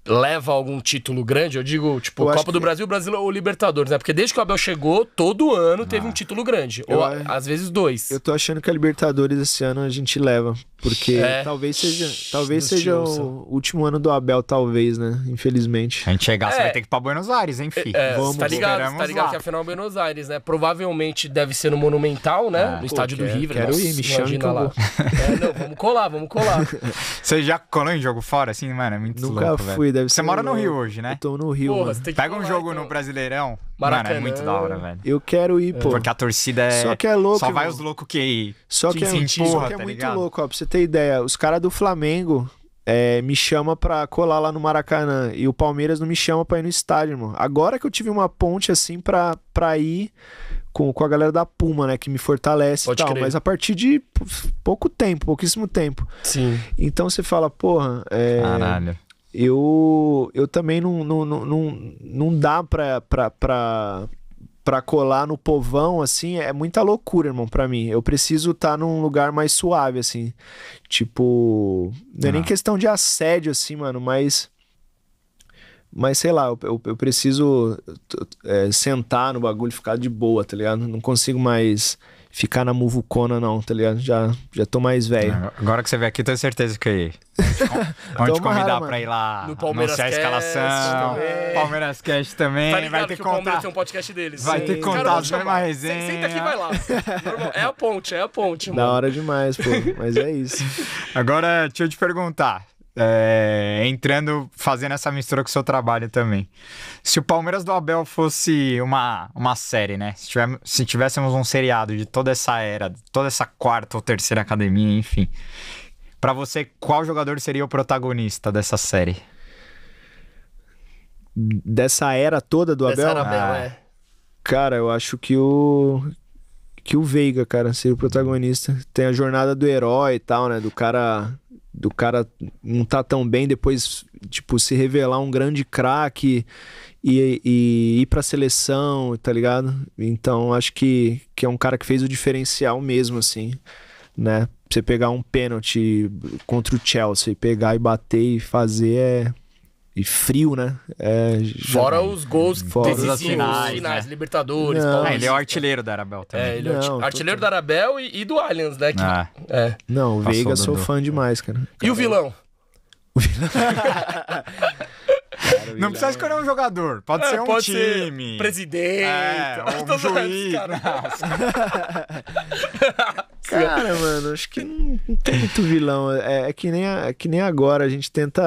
leva algum título grande? Eu digo, tipo, eu Copa que... do Brasil, Brasil ou Libertadores, né? Porque desde que o Abel chegou, todo ano ah. teve um título grande, ou às vezes dois. Eu tô achando que a Libertadores esse ano a gente leva, porque é. talvez seja, talvez seja o último ano do Abel, talvez, né? Infelizmente. A gente chegar, é. você vai ter que ir pra Buenos Aires, hein, filho? É, é, Vamos, tá ligado, tá ligado lá. que afinal é Buenos Aires, né? Provavelmente deve ser no Monumental, né? É. No estádio Pô, do River. Quero Nossa, ir, me chame lá. é, não, vamos colar, vamos colar. [LAUGHS] você já colou em jogo fora, assim, mano? É muito Nunca louco, fui, velho. deve Você mora no Rio hoje, né? Eu tô no Rio, Porra, Pega um jogo então. no Brasileirão, Maracanã. Mano, é muito da hora, velho. Eu quero ir, é. pô. Porque a torcida é. Só que é louco. Só vai mano. os loucos que. Só que, que é, só que é tá muito ligado? louco, ó. Pra você ter ideia, os caras do Flamengo é, me chama pra colar lá no Maracanã. E o Palmeiras não me chama pra ir no estádio, irmão. Agora que eu tive uma ponte assim pra, pra ir com, com a galera da Puma, né? Que me fortalece Pode e tal. Crer. Mas a partir de pouco tempo, pouquíssimo tempo. Sim. Então você fala, porra. É... Caralho eu, eu também não, não, não, não dá pra, pra, pra, pra colar no povão, assim, é muita loucura, irmão, pra mim. Eu preciso estar tá num lugar mais suave, assim. Tipo, não é ah. nem questão de assédio, assim, mano, mas. Mas sei lá, eu, eu, eu preciso é, sentar no bagulho, e ficar de boa, tá ligado? Não consigo mais ficar na muvucona, não, tá ligado? Já, já tô mais velho. Agora que você vem aqui, tenho certeza que aí. Vão te [LAUGHS] convidar mano. pra ir lá no Palmeiras Cast, escalação. Também. Palmeiras Cast também. Tá vai ter que contar. o Palmeiras tem um podcast deles. Vai Sim. ter que contar as mesmas resenhas. Senta aqui vai lá. É a ponte, é a ponte, mano. Da hora demais, pô. Mas é isso. [LAUGHS] Agora, deixa eu te perguntar é, entrando, fazendo essa mistura com o seu trabalho também. Se o Palmeiras do Abel fosse uma, uma série, né? Se, tiver, se tivéssemos um seriado de toda essa era, toda essa quarta ou terceira academia, enfim. Para você, qual jogador seria o protagonista dessa série? Dessa era toda do Dessa Abel? Era Abel ah. é. Cara, eu acho que o que o Veiga, cara, seria o protagonista. Tem a jornada do herói e tal, né? Do cara do cara não tá tão bem, depois, tipo, se revelar um grande craque e, e, ir a seleção, tá ligado? Então, acho que, que é um cara que fez o diferencial mesmo, assim, né? Você pegar um pênalti contra o Chelsea, pegar e bater e fazer é e frio, né? É, Fora os gols Fora decisivos, finais, finais né? Libertadores. Não, ele é o artilheiro da Arabel também. É, ele é não, artilheiro tô... da Arabel e, e, do Allianz, né? Que, ah. é. Não, o Veiga sou fã demais, cara. E o vilão? O vilão. Cara, [LAUGHS] não precisa escolher um jogador, pode é, ser um pode time. Ser presidente, é, [LAUGHS] um juiz. Antes, [LAUGHS] Cara, mano, acho que não, não tem muito vilão. É, é, que nem é que nem agora, a gente tenta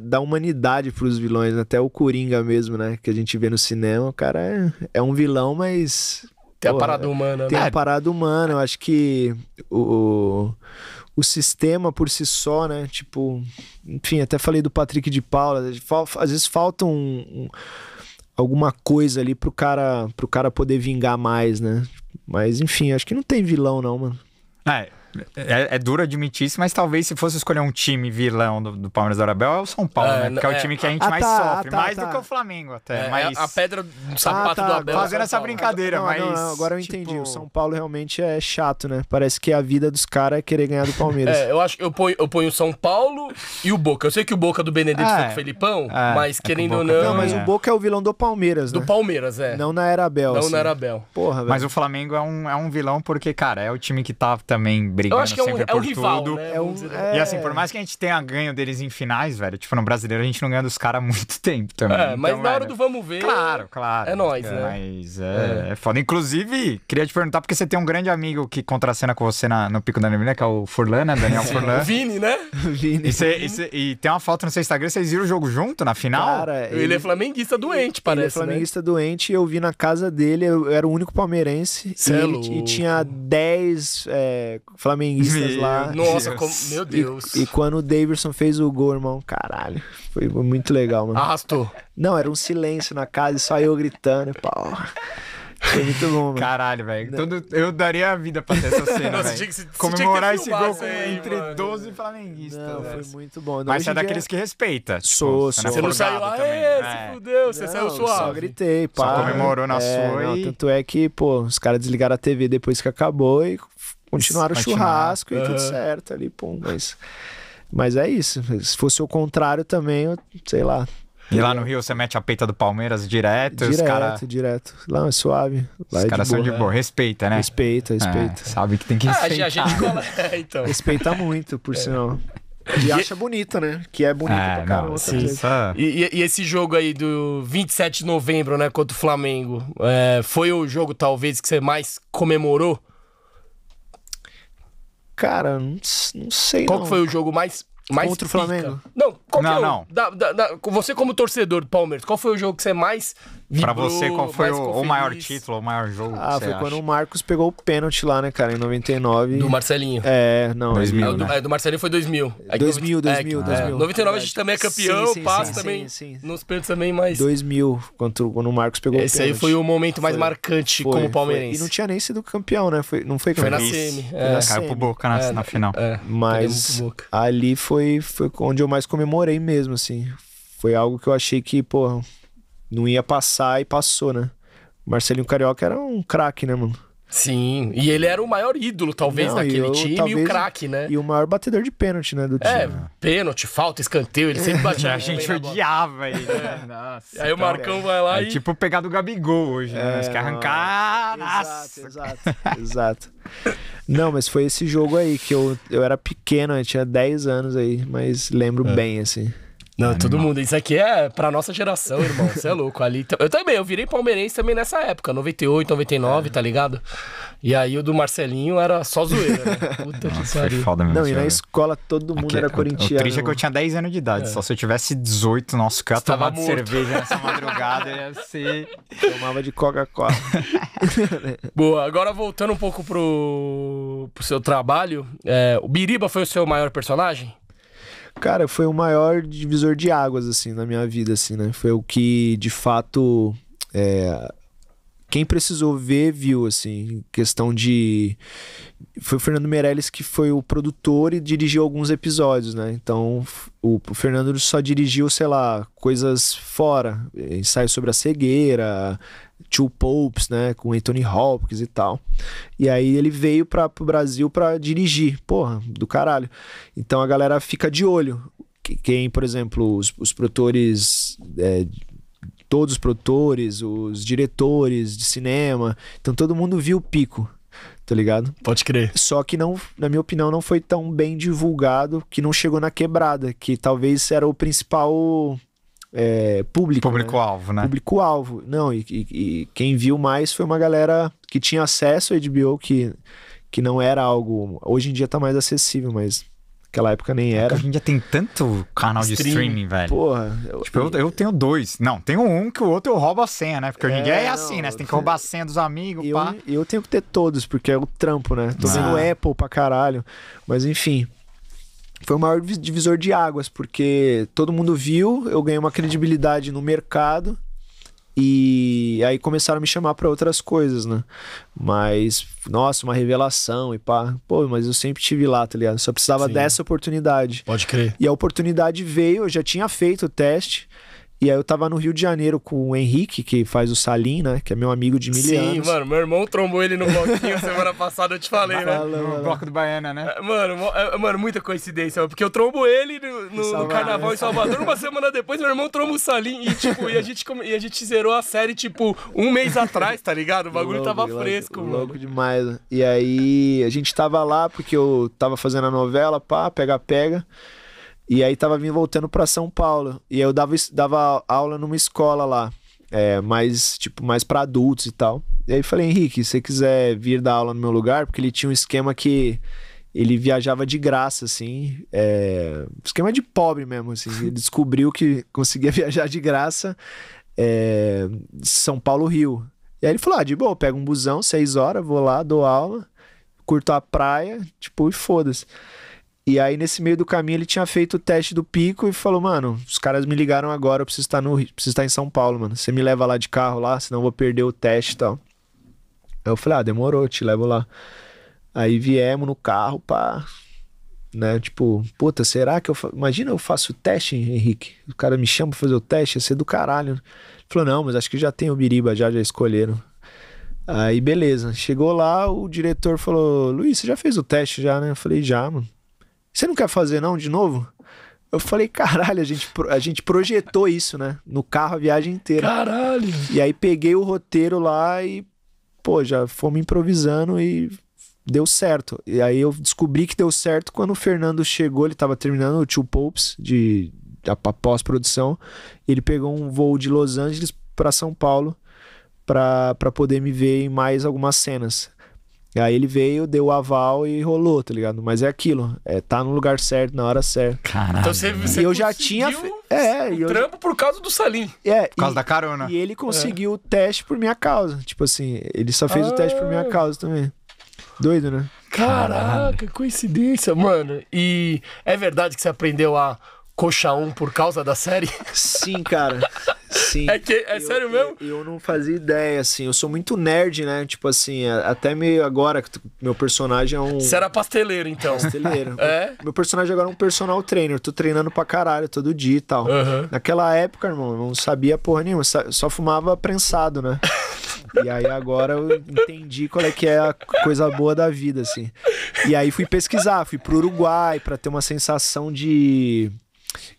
dar humanidade pros vilões, né? até o Coringa mesmo, né? Que a gente vê no cinema, o cara é, é um vilão, mas. Tem porra, a parada humana, Tem né? a parada humana, eu acho que o, o sistema por si só, né? Tipo, enfim, até falei do Patrick de Paula, às vezes falta um, um alguma coisa ali pro cara, pro cara poder vingar mais, né? Mas enfim, acho que não tem vilão não, mano. Nej, É, é, duro admitir isso, mas talvez se fosse escolher um time vilão do, do Palmeiras do Arabel, é o São Paulo, é, né? Porque é, é, o time que a gente ah, mais tá, sofre, tá, mais tá. do que o Flamengo até. É, é mas... A, a pedra do sapato ah, tá, do Abel. Fazendo essa brincadeira, não, mas. Não, não, agora eu tipo... entendi. O São Paulo realmente é chato, né? Parece que é a vida dos caras é querer ganhar do Palmeiras. é, eu acho que eu ponho, eu ponho o São Paulo e o Boca. Eu sei que o Boca do Benedito foi o Felipão, mas querendo ou não. Não, mas o Boca é o vilão do Palmeiras, né? Do Palmeiras, é. Não na Arabel. Não assim. na Arabel. Porra, velho. Mas o Flamengo é um, é um vilão porque, cara, é o time que tá também brigando brigando eu acho que é um, é um rival, tudo. Né? É um, é... E assim, por mais que a gente tenha ganho deles em finais, velho, tipo, no brasileiro a gente não ganha dos caras há muito [LAUGHS] tempo também. É, mas então, na hora velho, do vamos ver. Claro, claro. É nós, né? Mas é, é, é. foda. Inclusive, queria te perguntar, porque você tem um grande amigo que contracena com você na, no Pico da Neblina, que é o Furlan, né? Daniel [LAUGHS] Furlan. Vini, né? [LAUGHS] Vini. E, cê, e, cê, e, tem uma foto no seu Instagram, vocês viram o jogo junto na final? Cara, ele, ele é flamenguista doente, parece. Ele é né? flamenguista né? doente e eu vi na casa dele, eu, eu era o único palmeirense. e, é e tinha 10 é, flamenguistas meu lá. Nossa, como, meu Deus. E, e, quando o Davidson fez o gol, irmão, caralho. Foi muito legal, mano. Arrastou. Não, era um silêncio na casa e só eu gritando. Pau. Foi muito bom, mano. Caralho, velho. Eu daria a vida pra ter essa [LAUGHS] cena, velho. Comemorar esse gol aí, assim, entre mano. 12 flamenguistas. Não, foi muito bom. Não, Mas você é daqueles que respeita. Tipo, sou, tipo, sou. Você não saiu lá, também. é, se né? fudeu, não, você saiu suave. Só gritei, pá. Só comemorou na é, sua não, e... Tanto é que, pô, os caras desligaram a TV depois que acabou e continuaram o churrasco e tudo certo ali, pum. Mas, mas é isso. Se fosse o contrário também, eu, sei lá. E lá no Rio você mete a peita do Palmeiras direto, direto, os direto. Lá é suave. Lá os é caras são de boa, respeita, né? Respeita, é, respeita. É, sabe que tem que ah, respeitar. Ah, a gente [LAUGHS] é, então. Respeita muito, por é. sinal. E é- acha bonito, né? Que é bonito é, pra caramba. E, e, e, esse jogo aí do 27 de novembro, né? Contra o Flamengo. É, foi o jogo, talvez, que você mais comemorou? Cara, não, não sei. Qual não. foi o jogo mais mais contra o Flamengo. Não, qual não, é o, não. Da, da, da, você como torcedor do Palmeiras, qual foi o jogo que você mais para você, qual foi o, o, maior título, o maior jogo? Ah, foi acha? quando o Marcos pegou o pênalti lá, né, cara, em 99. Do Marcelinho. É, não. 2000, é, do, né? é, do Marcelinho foi 2000. 2000, 2000, é, 2000. 99 é, é. a gente também é campeão, sim, sim, passa sim, também sim, nos pênaltis também, mas... 2000, quando, quando o Marcos pegou Esse o pênalti. Esse aí foi o momento mais foi, marcante foi, como palmeirense. Foi. E não tinha nem sido campeão, né? Foi, não foi campeão. Foi na semi. É. Caiu pro Boca na, é, na final. Mas ali foi, foi onde eu mais comemorei mesmo, assim. Foi algo que eu achei que, pô não ia passar e passou, né? Marcelinho Carioca era um craque, né, mano? Sim, e ele era o maior ídolo, talvez, não, daquele eu, time talvez, e o craque, né? E o maior batedor de pênalti, né, do é, time. É, pênalti, falta, escanteio, ele sempre batia. [LAUGHS] a gente odiava ele, né? É. Nossa, aí o Marcão é. vai lá é e... tipo pegar do Gabigol hoje, né? é, né? Mas que arrancar... Nossa. Exato, exato, exato. Não, mas foi esse jogo aí que eu, eu era pequeno, eu tinha 10 anos aí, mas lembro é. bem, assim. Não, Animal. É, todo mundo. Isso aqui é pra nossa geração, irmão. Você é louco. Ali, eu também, eu virei palmeirense também nessa época, 98, 99, é. tá ligado? E aí o do Marcelinho era só zoeira, né? [LAUGHS] Puta nossa, que pariu. Foi Foda mesmo, Não, e na escola todo mundo aqui, era é, corintiano. O triste é que eu tinha 10 anos de idade. É. Só se eu tivesse 18, nosso que eu ia de cerveja nessa madrugada, ia ser... [LAUGHS] Tomava de Coca-Cola. [LAUGHS] Boa, agora voltando um pouco pro, pro seu trabalho. É, o Biriba foi o seu maior personagem? Cara, foi o maior divisor de águas, assim, na minha vida, assim, né? Foi o que, de fato, é... quem precisou ver, viu, assim, questão de... Foi o Fernando Meirelles que foi o produtor e dirigiu alguns episódios, né? Então, o Fernando só dirigiu, sei lá, coisas fora, ensaios sobre a cegueira, Two Popes, né, com Anthony Hopkins e tal. E aí ele veio para o Brasil para dirigir, porra, do caralho. Então a galera fica de olho. Quem, por exemplo, os, os produtores é, todos os produtores, os diretores de cinema. Então todo mundo viu o pico, tá ligado? Pode crer. Só que não, na minha opinião, não foi tão bem divulgado que não chegou na quebrada, que talvez era o principal é, público. Né? Público-alvo, né? né? Público-alvo. Não, e, e, e, quem viu mais foi uma galera que tinha acesso a HBO, que, que não era algo. Hoje em dia tá mais acessível, mas naquela época nem era. Hoje em dia tem tanto canal de streaming, streaming velho. Porra. Eu, tipo, eu, eu, tenho dois. Não, tenho um que o outro eu roubo a senha, né? Porque ninguém é, é assim, né? Você tem que roubar a senha dos amigos, eu, pá. Eu tenho que ter todos, porque é o trampo, né? Tô ah. vendo Apple pra caralho. Mas enfim foi o maior divisor de águas, porque todo mundo viu, eu ganhei uma credibilidade no mercado e aí começaram a me chamar para outras coisas, né? Mas, nossa, uma revelação e pá. Pô, mas eu sempre tive lá, tá ligado? Só precisava Sim. dessa oportunidade. Pode crer. E a oportunidade veio, eu já tinha feito o teste. E aí eu tava no Rio de Janeiro com o Henrique, que faz o Salim, né? Que é meu amigo de mil Sim, anos. mano, meu irmão trombou ele no bloquinho [LAUGHS] semana passada, eu te falei, né? no bloco do Baiana, né? É, mano, é, mano, muita coincidência, porque eu trombo ele no, no, no carnaval em Salvador, uma semana depois meu irmão tromba o Salim e, tipo, e a gente, e a gente zerou a série, tipo, um mês atrás, tá ligado? O bagulho tava fresco, louco, mano. Louco demais. E aí a gente tava lá porque eu tava fazendo a novela, pá, pega-pega. E aí tava me voltando para São Paulo. E eu dava, dava aula numa escola lá. É, mais, tipo, mais para adultos e tal. E aí falei, Henrique, se você quiser vir dar aula no meu lugar, porque ele tinha um esquema que ele viajava de graça, assim. É, esquema de pobre mesmo, assim. Ele [LAUGHS] descobriu que conseguia [LAUGHS] viajar de graça é, São Paulo Rio. E aí ele falou: ah, de boa, pego um busão, seis horas, vou lá, dou aula, curto a praia, tipo, e foda-se. E aí, nesse meio do caminho, ele tinha feito o teste do pico e falou, mano, os caras me ligaram agora, eu preciso estar no preciso estar em São Paulo, mano. Você me leva lá de carro lá, senão eu vou perder o teste e tal. Aí eu falei, ah, demorou, te levo lá. Aí viemos no carro, pá. Né? Tipo, puta, será que eu. Fa... Imagina eu faço o teste, Henrique. O cara me chama pra fazer o teste, ia ser do caralho. Ele falou, não, mas acho que já tem o Biriba, já, já escolheram. Aí beleza. Chegou lá, o diretor falou, Luiz, você já fez o teste já, né? Eu falei, já, mano. Você não quer fazer não de novo? Eu falei, caralho, a gente, a gente projetou isso, né? No carro a viagem inteira. Caralho! E aí peguei o roteiro lá e, pô, já fomos improvisando e deu certo. E aí eu descobri que deu certo quando o Fernando chegou, ele tava terminando o Two Popes de, de pós-produção. Ele pegou um voo de Los Angeles para São Paulo para poder me ver em mais algumas cenas. E aí ele veio, deu o aval e rolou, tá ligado? Mas é aquilo, é tá no lugar certo, na hora certa. Caralho. Então você, você e eu já tinha. É, eu... trampo por causa do Salim. É, por causa e, da carona. E ele conseguiu é. o teste por minha causa. Tipo assim, ele só fez ah. o teste por minha ah. causa também. Doido, né? Caraca, Caralho. coincidência, mano. E é verdade que você aprendeu a coxa 1 por causa da série? Sim, cara. Sim. É, que, é eu, sério mesmo? Eu, eu, não fazia ideia, assim. Eu sou muito nerd, né? Tipo assim, até meio agora, que meu personagem é um. Você era pasteleiro, então. Pasteleiro. [LAUGHS] é? Meu personagem agora é um personal trainer. Tô treinando pra caralho todo dia e tal. Uhum. Naquela época, irmão, eu não sabia porra nenhuma. Só fumava prensado, né? E aí agora eu entendi qual é que é a coisa boa da vida, assim. E aí fui pesquisar, fui pro Uruguai para ter uma sensação de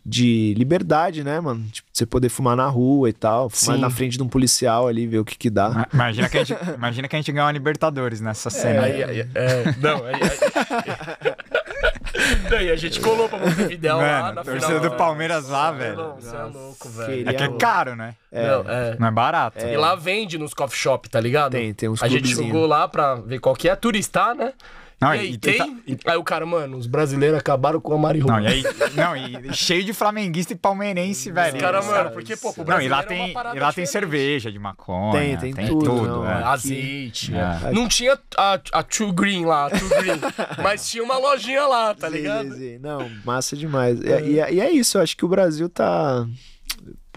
de liberdade, né, mano? Tipo, você poder fumar na rua e tal, fumar Sim. na frente de um policial ali, ver o que que dá. Imagina que a gente, imagina que a gente ganha uma Libertadores nessa é, cena. É, aí, aí, é, é, é não, aí, [LAUGHS] não, e a gente colou pra Montevideo Mano, lá na torcida final, do né? Palmeiras né? lá, velho. você é louco, velho. É que é caro, né? É. Não, é. Não é barato. É. E lá vende nos coffee shop, tá ligado? Tem, tem uns A gente jogou lá pra ver qual que é. Turistar, né? Não, e aí, tá- e tem? Tá... Aí o cara, mano, os brasileiros acabaram com a marihuana. Não, e aí, não, e cheio de flamenguista e palmeirense, velho. Os caras, mano, porque, pô, o Não, e lá é tem, e lá tem cerveja de maconha. Tem, tem, tem tudo. tudo não, é. é Azeite. É. é. Não tinha a, a True Green lá, a True Green. [LAUGHS] mas tinha uma lojinha lá, tá ligado? Sim, sim, Não, massa demais. E, e, e é isso, eu acho que o Brasil tá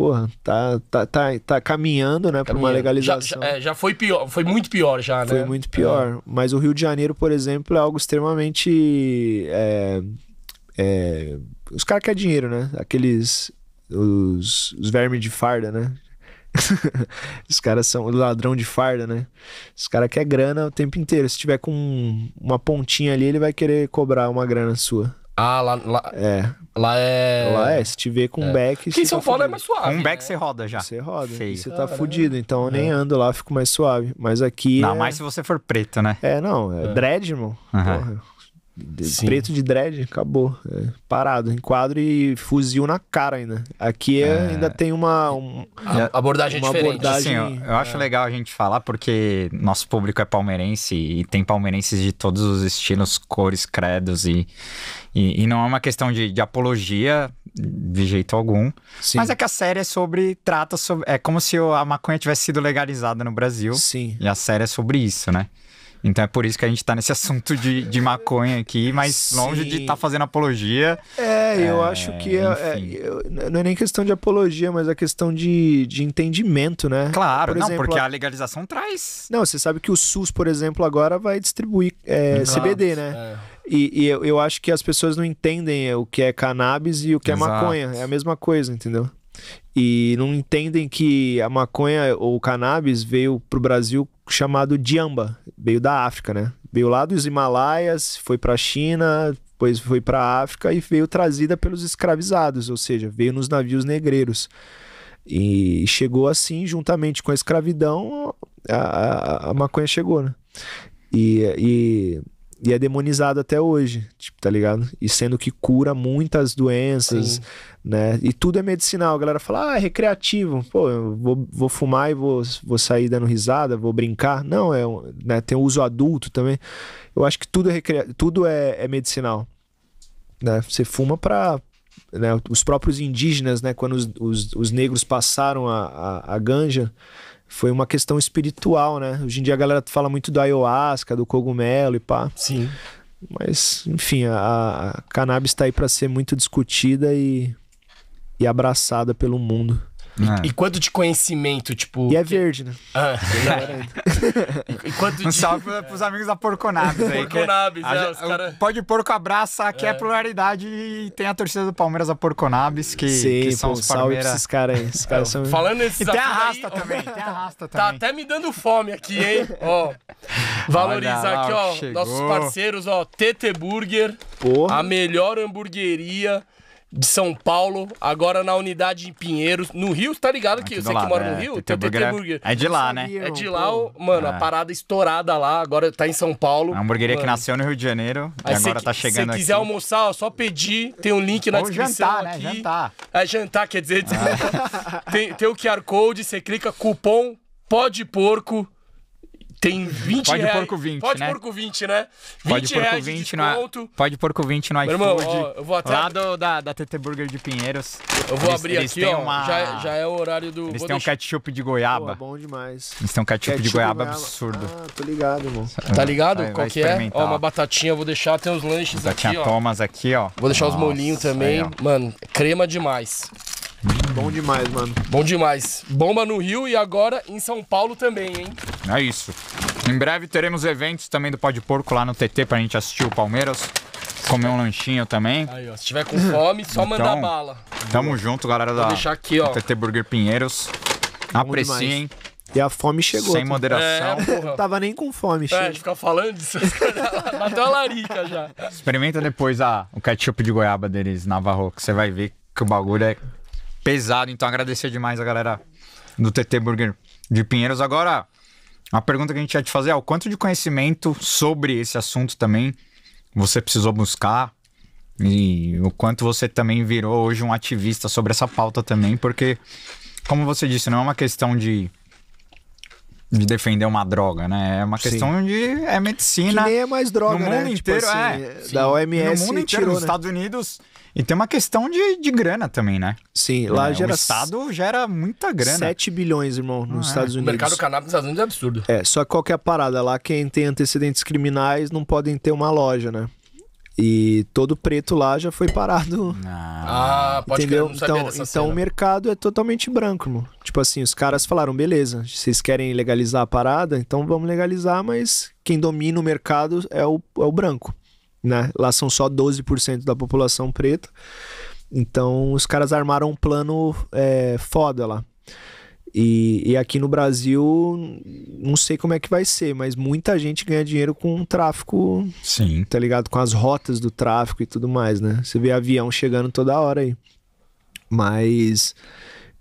porra, tá, tá, tá, tá caminhando, né, para uma legalização. Já, já, é, já, foi pior, foi muito pior já, foi né? Foi muito pior. É. Mas o Rio de Janeiro, por exemplo, é algo extremamente. É, é os caras querem dinheiro, né? Aqueles. Os, os vermes de farda, né? [LAUGHS] os caras são ladrão de farda, né? Os caras querem grana o tempo inteiro. Se tiver com uma pontinha ali, ele vai querer cobrar uma grana sua. Ah, lá. lá... É. Lá é. Lá é, se te vê com é. back. Que em São tá Paulo é fudido. é mais suave. Um back né? você roda já. Você roda. Sei. Você tá fudido. Então eu nem é. ando lá, fico mais suave. Mas aqui. Não, é... mais se você for preto, né? É, não. É, é. dread, irmão. Porra. Preto de dread, acabou. É, parado, enquadro e fuzil na cara ainda. Aqui é, é. ainda tem uma. Um, a, abordagem é uma diferente. Abordagem, assim, eu, eu acho é. legal a gente falar porque nosso público é palmeirense e tem palmeirenses de todos os estilos, cores, credos e, e, e não é uma questão de, de apologia de jeito algum. Sim. Mas é que a série é sobre. Trata sobre. É como se a maconha tivesse sido legalizada no Brasil. Sim. E a série é sobre isso, né? Então é por isso que a gente tá nesse assunto de, de [LAUGHS] maconha aqui, mas Sim. longe de estar tá fazendo apologia. É, eu é, acho que é, é não é nem questão de apologia, mas é questão de, de entendimento, né? Claro, por não, exemplo, porque a legalização traz. Não, você sabe que o SUS, por exemplo, agora vai distribuir é, CBD, né? É. E, e eu, eu, acho que as pessoas não entendem o que é cannabis e o que é Exato. é maconha. É a mesma coisa, entendeu? e não entendem que a maconha ou o cannabis veio para o Brasil chamado diamba, veio da África, né? Veio lá dos Himalaias, foi para a China, depois foi para a África e veio trazida pelos escravizados, ou seja, veio nos navios negreiros. E chegou assim, juntamente com a escravidão, a, a, a maconha chegou, né? E, e e é demonizado até hoje, tipo, tá ligado? E sendo que cura muitas doenças, Sim. né? E tudo é medicinal. A galera fala, ah, é recreativo. Pô, eu vou, vou fumar e vou, vou sair dando risada, vou brincar. Não, é, né? tem uso adulto também. Eu acho que tudo é, recria... tudo é, é medicinal. Né? Você fuma pra, né, os próprios indígenas, né, quando os, os, os negros passaram a, a, a, ganja, foi uma questão espiritual, né? Hoje em dia a galera fala muito do ayahuasca, do cogumelo e pá. Sim. Mas, enfim, a, a cannabis está aí para ser muito discutida e, e abraçada pelo mundo. E, é. e quanto de conhecimento, tipo. E é verde, né? Ah, e, [LAUGHS] e quanto de... Um salve é. pros amigos da Porconabis aí. É- Porconabis, é, os cara... Pode Porco abraça aqui é, é. pluralidade e tem a torcida do Palmeiras a Porconabis, que, Sim, que são os Palmeiras. esses caras aí. Esses caras são... Falando nesses E tem a aí, também, tem a [LAUGHS] tá também. Tá até me dando fome aqui, hein? [LAUGHS] ó. Valorizar aqui, ó. Chegou. Nossos parceiros, ó. TT Burger. Porra. A melhor hamburgueria de São Paulo, agora na unidade de Pinheiros, no Rio, tá ligado que você que mora no é, Rio? TT Burger. É de lá, né? É de lá, mano, a é. parada estourada lá, agora tá em São Paulo. É uma hamburgueria que nasceu no Rio de Janeiro e agora tá chegando aqui. Se quiser almoçar, ó, só pedir, tem um link na descrição jantar, né? aqui. Né? Jantar. É jantar, quer dizer, ah. [LAUGHS] tem, tem o QR Code, você clica cupom PODEPORCO porco tem 20 Pode reais. porco 20, Pode né? porco 20, né? 20 pode porco 20 de pode porco 20 no iFood. irmão, ó, eu vou até... Lá do, da, da TT Burger de Pinheiros. Eu vou eles, abrir eles aqui, ó. Uma... Já, é- já é o horário do... Eles têm um ketchup de goiaba. Pô, bom demais. Eles têm um ketchup, ketchup de goiaba, absurdo. Ah, tô ligado, irmão. Tá ligado? Vai, Qual vai que é? Ó, uma batatinha, vou deixar. até os lanches Batatinha aqui, Thomas ó. aqui, ó. Vou deixar Nossa, os molinhos também. Aí, mano, crema demais. Bom demais, mano. Bom demais. Bomba no Rio e agora em São Paulo também, hein? É isso. Em breve teremos eventos também do Pó de Porco lá no TT pra gente assistir o Palmeiras. Comer um lanchinho também. Aí, ó, se tiver com fome, só então, mandar bala. Tamo junto, galera da deixar aqui, ó. TT Burger Pinheiros. Apreciem. E a fome chegou. Sem tá? moderação. É, [LAUGHS] Tava nem com fome, cheio. É, a gente falando disso. [LAUGHS] Até a larica já. Experimenta depois a, o ketchup de goiaba deles, Navarro, que você vai ver que o bagulho é pesado. Então agradecer demais a galera do TT Burger de Pinheiros. Agora, uma pergunta que a gente ia te fazer é o quanto de conhecimento sobre esse assunto também você precisou buscar e o quanto você também virou hoje um ativista sobre essa pauta também, porque, como você disse, não é uma questão de de defender uma droga, né? É uma questão Sim. de é medicina. Que nem é mais droga, no né? mundo tipo inteiro assim, é. Da OMS no mundo inteiro, tirou, nos né? Estados Unidos e tem uma questão de, de grana também, né? Sim, lá é, gera. O Estado gera muita grana. 7 bilhões, irmão, nos ah, é. Estados Unidos. O mercado cannabis nos Estados Unidos é absurdo. É, só que qualquer é parada lá, quem tem antecedentes criminais não podem ter uma loja, né? E todo preto lá já foi parado. Ah, ah pode entendeu? Que então, então cena. o mercado é totalmente branco, irmão. Tipo assim, os caras falaram: beleza, vocês querem legalizar a parada, então vamos legalizar, mas quem domina o mercado é o, é o branco né? Lá são só 12% da população preta. Então os caras armaram um plano é, foda lá. E, e, aqui no Brasil, não sei como é que vai ser, mas muita gente ganha dinheiro com o tráfico. Sim. Tá ligado? Com as rotas do tráfico e tudo mais, né? Você vê avião chegando toda hora aí. Mas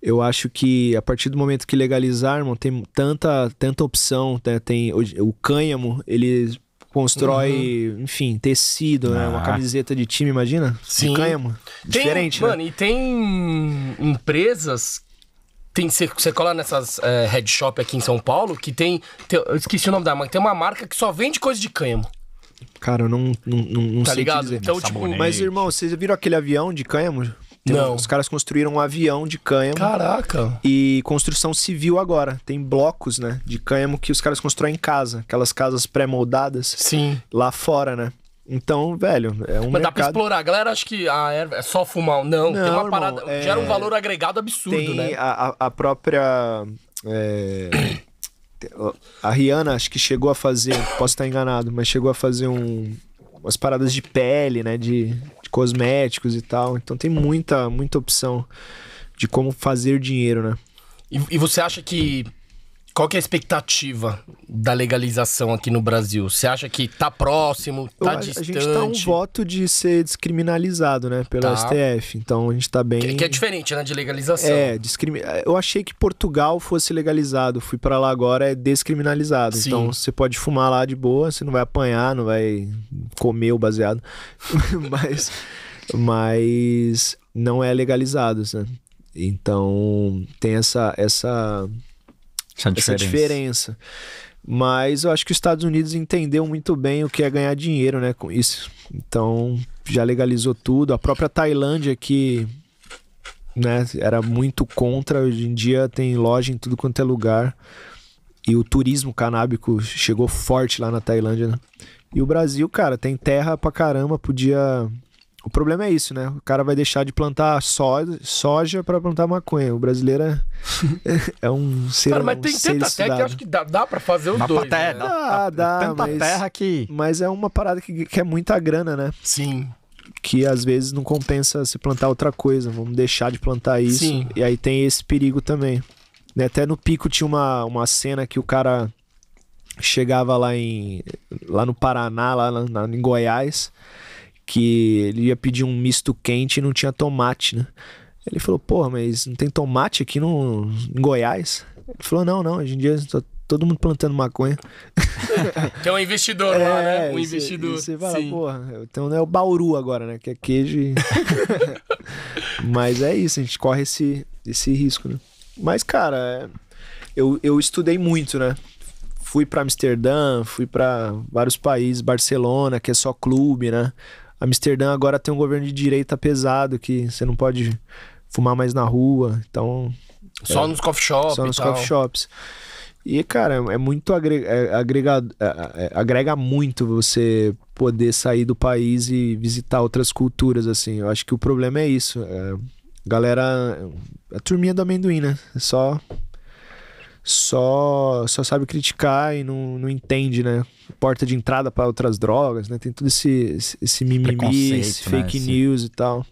eu acho que a partir do momento que legalizar, irmão, tem tanta, tanta opção, né? tem o, o cânhamo, ele constrói, uhum. enfim, tecido, ah. né? Uma ah. camiseta de time, imagina? Sim. De mano. Tem, Diferente, né? Mano, né? e tem empresas... Tem, você cola nessas é, head shop aqui em São Paulo que tem, tem, Eu esqueci o nome da marca. Tem uma marca que só vende coisa de cânhamo. Cara, eu não, não, não, não tá sei ligado? Dizer, então, mas, tipo, mas, irmão, vocês viram aquele avião de cânhamo? Não. os caras construíram um avião de cânhamo. Caraca! E construção civil agora. Tem blocos, né? De cânhamo que os caras constroem em casa. Aquelas casas pré-moldadas. Sim. Lá fora, né? Então, velho, é um Mas mercado... dá pra explorar. A galera acha que ah, é, é só fumar. Não, Não tem uma parada... é... Gera um valor agregado absurdo, tem né? A, a própria... É... a Rihanna acho que chegou a fazer, posso estar enganado, mas chegou a fazer um umas paradas de pele, né, de cosméticos e tal. Então tem muita, muita opção de como fazer dinheiro, né? E, e você acha que qual que é a expectativa da legalização aqui no Brasil? Você acha que está próximo, está distante? A gente está um voto de ser descriminalizado, né, pelo tá. STF. Então a gente está bem. Que, que, é diferente, né, de legalização? É, discrimi... eu achei que Portugal fosse legalizado. Fui para lá agora é descriminalizado. Sim. Então você pode fumar lá de boa, você não vai apanhar, não vai comer o baseado, [LAUGHS] mas, mas não é legalizado, né? Então tem essa essa essa diferença. essa diferença. Mas eu acho que os Estados Unidos entendeu muito bem o que é ganhar dinheiro, né, com isso. Então, já legalizou tudo. A própria Tailândia que né, era muito contra, hoje em dia tem loja em tudo quanto é lugar. E o turismo canábico chegou forte lá na Tailândia, né? E o Brasil, cara, tem terra pra caramba, podia o problema é isso, né? O cara vai deixar de plantar soja, soja para plantar maconha. O brasileiro é, [LAUGHS] é um ser Cara, mas um tem tanta estudado. terra que acho que dá, dá para fazer os dá dois. Terra, né? Dá, dá, tanta mas, terra que. Mas é uma parada que, que é muita grana, né? Sim. Que às vezes não compensa se plantar outra coisa. Vamos deixar de plantar isso. Sim. E aí tem esse perigo também. Né, até no pico tinha uma, uma cena que o cara chegava lá em. lá no Paraná, lá, em Goiás que ele ia pedir um misto quente e não tinha tomate, né? Ele falou, porra, mas não tem tomate aqui no, em Goiás? Ele falou, não, não, hoje em dia tá todo mundo plantando maconha. que [LAUGHS] né? é um investidor é, lá, né? Um investidor. Você fala, Sim. porra, então é o Bauru agora, né? Que é queijo e... [LAUGHS] Mas é isso, a gente corre esse, esse risco, né? Mas, cara, é, eu, eu estudei muito, né? Fui para Amsterdã, fui para vários países, Barcelona, que é só clube, né? Amsterdã agora tem um governo de direita pesado que você não pode fumar mais na rua, então só é, nos coffee shops. Só nos coffee shops. E, cara, é muito é, agrega, agrega, é, é, agrega muito você poder sair do país e visitar outras culturas, assim. Eu acho que o problema é isso. galera, a turminha do amendoim, né? É só só só sabe criticar e não, não entende, né? Porta de entrada para outras drogas, né? Tem todo esse, esse mimimi, esse né? fake né? news Sim. e tal.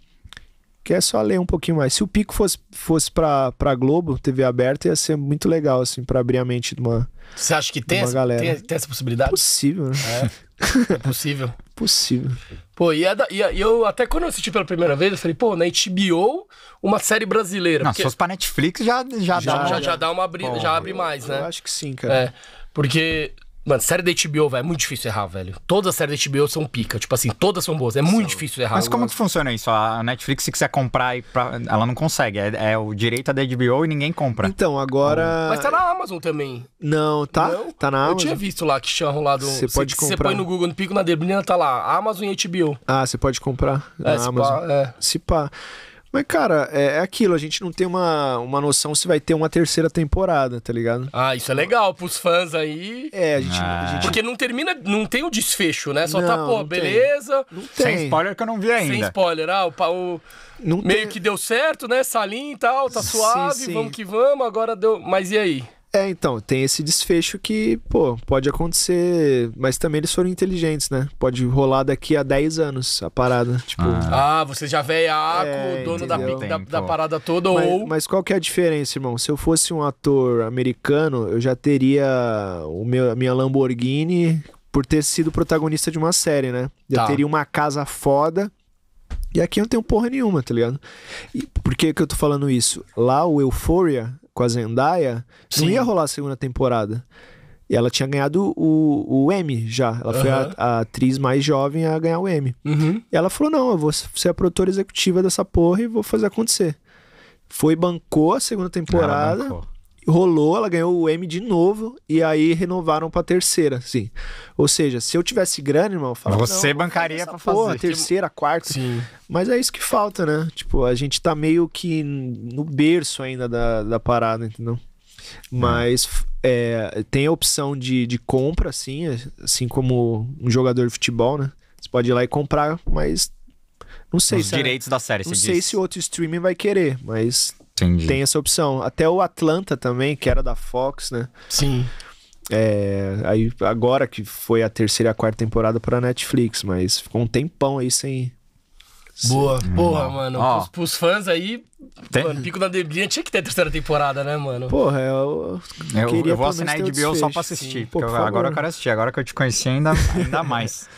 Que é só ler um pouquinho mais. Se o Pico fosse, fosse pra, pra Globo, TV aberta, ia ser muito legal, assim, pra abrir a mente de uma. Você acha que tem, essa, galera. Tem, tem, essa possibilidade? possível, né? É. [LAUGHS] [LAUGHS] Possível. Possível. Pô, e, a, e, a, e, eu até quando eu assisti pela primeira vez, eu falei, pô, na HBO, uma série brasileira. Não, porque... se fosse pra Netflix já, já, já dá. Já, já dá uma abrida, já abre mais, né? Eu acho que sim, cara. É, porque Mano, série da HBO, velho, é muito difícil errar, velho. Todas as séries da HBO são pica. Tipo assim, todas são boas. É muito Sim. difícil errar. Mas como que funciona isso? A Netflix, se quiser comprar, e pra... ela não consegue. É, é, o direito da HBO e ninguém compra. Então, agora. Mas tá na Amazon também. Não, tá? Não? Tá na Amazon. Eu tinha visto lá que chamam lá do. Você pode comprar. Você põe no Google, no Pico na Debrina, tá lá. Amazon e HBO. Ah, você pode comprar. É, na se Amazon. Pá, é. Se pá. Mas, cara, é, é, aquilo, a gente não tem uma, uma noção se vai ter uma terceira temporada, tá ligado? Ah, isso é legal, pros fãs aí. É, a gente. Ah. A gente... Porque não termina, não tem o desfecho, né? Só tá, não, tá, pô, não beleza. Tem. Não tem. Sem spoiler que eu não vi ainda. Sem spoiler, ah, o. o... Não meio tem... que deu certo, né? Salim e tal, tá suave, sim, sim. vamos que vamos, agora deu. Mas e aí? É, então, tem esse desfecho que, pô, pode acontecer, mas também eles foram inteligentes, né? Pode rolar daqui a 10 anos a parada, tipo... Ah, ah você já veiaco, é, dono da, da, da, parada toda, mas, ou... Mas qual que é a diferença, irmão? Se eu fosse um ator americano, eu já teria o meu, a minha Lamborghini por ter sido protagonista de uma série, né? Já tá. teria uma casa foda... E aqui eu não tenho porra nenhuma, tá ligado? E por que, que eu tô falando isso? Lá o Euphoria com a Zendaya, Sim. não ia rolar a segunda temporada. E ela tinha ganhado o, o M já. Ela uhum. foi a, a, atriz mais jovem a ganhar o M. Uhum. E ela falou: não, eu vou ser a produtora executiva dessa porra e vou fazer acontecer. Foi, bancou a segunda temporada rolou, ela ganhou o M de novo e aí renovaram para terceira, sim Ou seja, se eu tivesse grana, irmão, eu falava, Você bancaria para fazer. Porra, terceira, quarta. Sim. Mas é isso que falta, né? Tipo, a gente tá meio que no berço ainda da, da parada, entendeu? Mas é, tem a opção de, de compra, assim, assim como um jogador de futebol, né? Você pode ir lá e comprar, mas não sei Os se é direitos é, da série, Não sei se outro streaming vai querer, mas Entendi. tem essa opção. Até o Atlanta também, que era da Fox, né? Sim. É, aí agora que foi a terceira e a quarta temporada para Netflix, mas ficou um tempão aí sem. Boa, porra, hum. mano. Ó, pros, pros, fãs aí, tem... mano, Pico da Neblina tinha que ter a terceira temporada, né, mano? Porra, eu. Eu, eu vou assinar a HBO só pra assistir, Sim, porque agora eu quero assistir. Agora que eu te conheci ainda, ainda [LAUGHS] mais.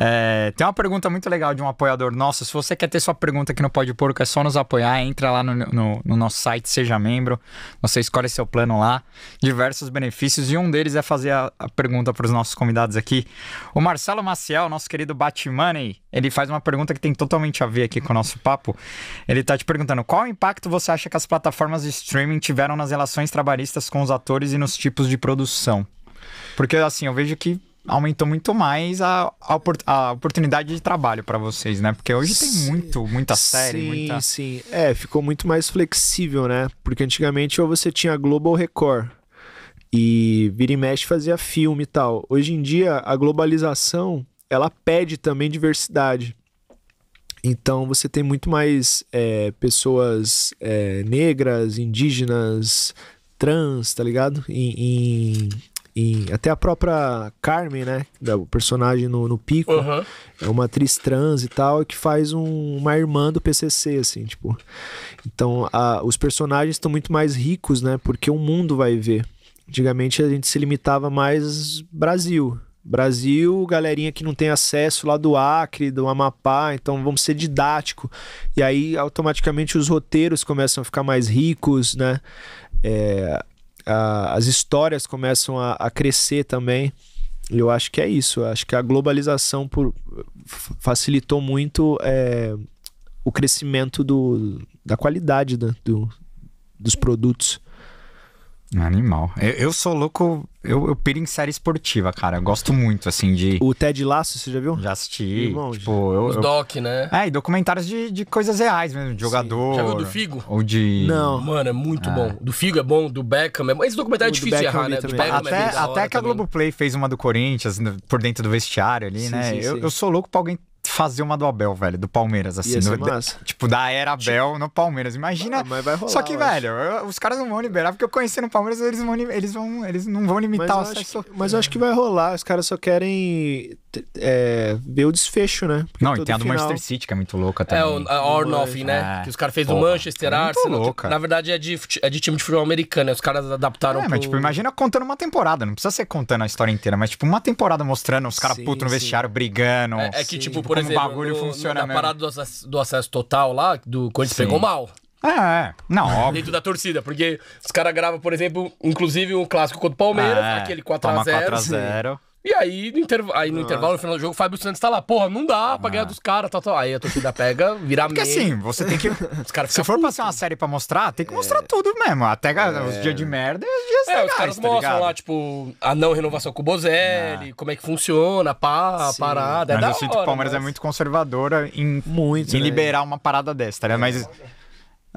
É, tem uma pergunta muito legal de um apoiador nosso. Se você quer ter sua pergunta aqui no Pode Porco, é só nos apoiar. Entra lá no, no, no nosso site, seja membro. Você escolhe seu plano lá. Diversos benefícios. E um deles é fazer a, a pergunta para os nossos convidados aqui. O Marcelo Maciel, nosso querido Batmoney, ele faz uma pergunta que tem totalmente a ver aqui com o nosso papo. Ele está te perguntando qual impacto você acha que as plataformas de streaming tiveram nas relações trabalhistas com os atores e nos tipos de produção? Porque assim, eu vejo que aumentou muito mais a, a, a oportunidade de trabalho para vocês, né? Porque hoje sim, tem muito, muita série, sim, muita... Sim, É, ficou muito mais flexível, né? Porque antigamente ou você tinha Global Record. E vira e mexe fazia filme e tal. Hoje em dia, a globalização, ela pede também diversidade. Então você tem muito mais é, pessoas é, negras, indígenas, trans, tá ligado? Em, em, em. Até a própria Carmen, né? O personagem no, no Pico. Uhum. É uma atriz trans e tal, que faz um, uma irmã do PCC, assim, tipo. Então, a, os personagens estão muito mais ricos, né? Porque o mundo vai ver. Antigamente a gente se limitava mais Brasil. Brasil, galerinha que não tem acesso lá do Acre, do Amapá, então vamos ser didático. E aí automaticamente os roteiros começam a ficar mais ricos, né? É, a, as histórias começam a, a crescer também. Eu acho que é isso. Eu acho que a globalização por, facilitou muito é, o crescimento do, da qualidade da, né, do, dos produtos. Animal. Eu, eu, sou louco, eu, eu piro em série esportiva, cara. Eu gosto muito, assim, de. O Ted Lasso, você já viu? Já assisti. tipo, eu, Os eu... doc, né? É, e documentários de, de coisas reais mesmo, de jogador. Sim. Já viu do Figo? Ou de. Não. Mano, é muito é. bom. Do Figo é bom, do Beckham é bom. Esse documentário é o é difícil de errar, é né? Do até é até que a Globoplay fez uma do Corinthians, né, por dentro do vestiário ali, sim, né? Sim, eu, eu sou louco pra alguém fazer uma do Abel, velho, do Palmeiras, assim. No, tipo, da era tipo, Abel no Palmeiras. Imagina. Ah, mas vai rolar, Só que, velho, eu, os caras não vão liberar, porque eu conheci no Palmeiras, eles, vão, eles, vão, eles não vão limitar mas o acesso. Que, mas eu acho que vai rolar, os caras só querem é, ver o desfecho, né? Porque não, e tem a do final... Manchester City, que é muito louca também. É, o, a Or Nothing, é, né? É. Que os caras fez o Manchester, é Arsenal. Louca. Na verdade, é de, é de time de futebol americano, né? Os caras adaptaram é, pro... mas tipo, imagina contando uma temporada. Não precisa ser contando a história inteira, mas tipo, uma temporada mostrando os caras putos no vestiário, brigando. É, é, que, sim. tipo, por exemplo, o bagulho no, funciona no, parada do acesso, do acesso total lá, do Corinthians pegou mal. É, é. não, [LAUGHS] óbvio. Dentro da torcida, porque os caras gravam, por exemplo, inclusive um clássico contra o Palmeiras, é, aquele 4x0. 4x0. E aí, no, interv... aí, no intervalo, no final do jogo, o Fábio Santos tá lá, porra, não dá pra ah. ganhar dos caras, tal, tal. Aí a torcida pega, vira Porque assim, você tem que. [LAUGHS] Os caras Se for puto. passar uma série pra mostrar, tem que mostrar é. tudo mesmo. Até os é. dias de merda e os dias É, legais, os caras tá mostram ligado? lá, tipo, a não renovação com o Bozelli, ah. como é que funciona, pá, a parada. É mas é da eu sinto que o Palmeiras mas- é muito conservadora em, Muito, em né? liberar uma parada dessa, tá ligado? Mas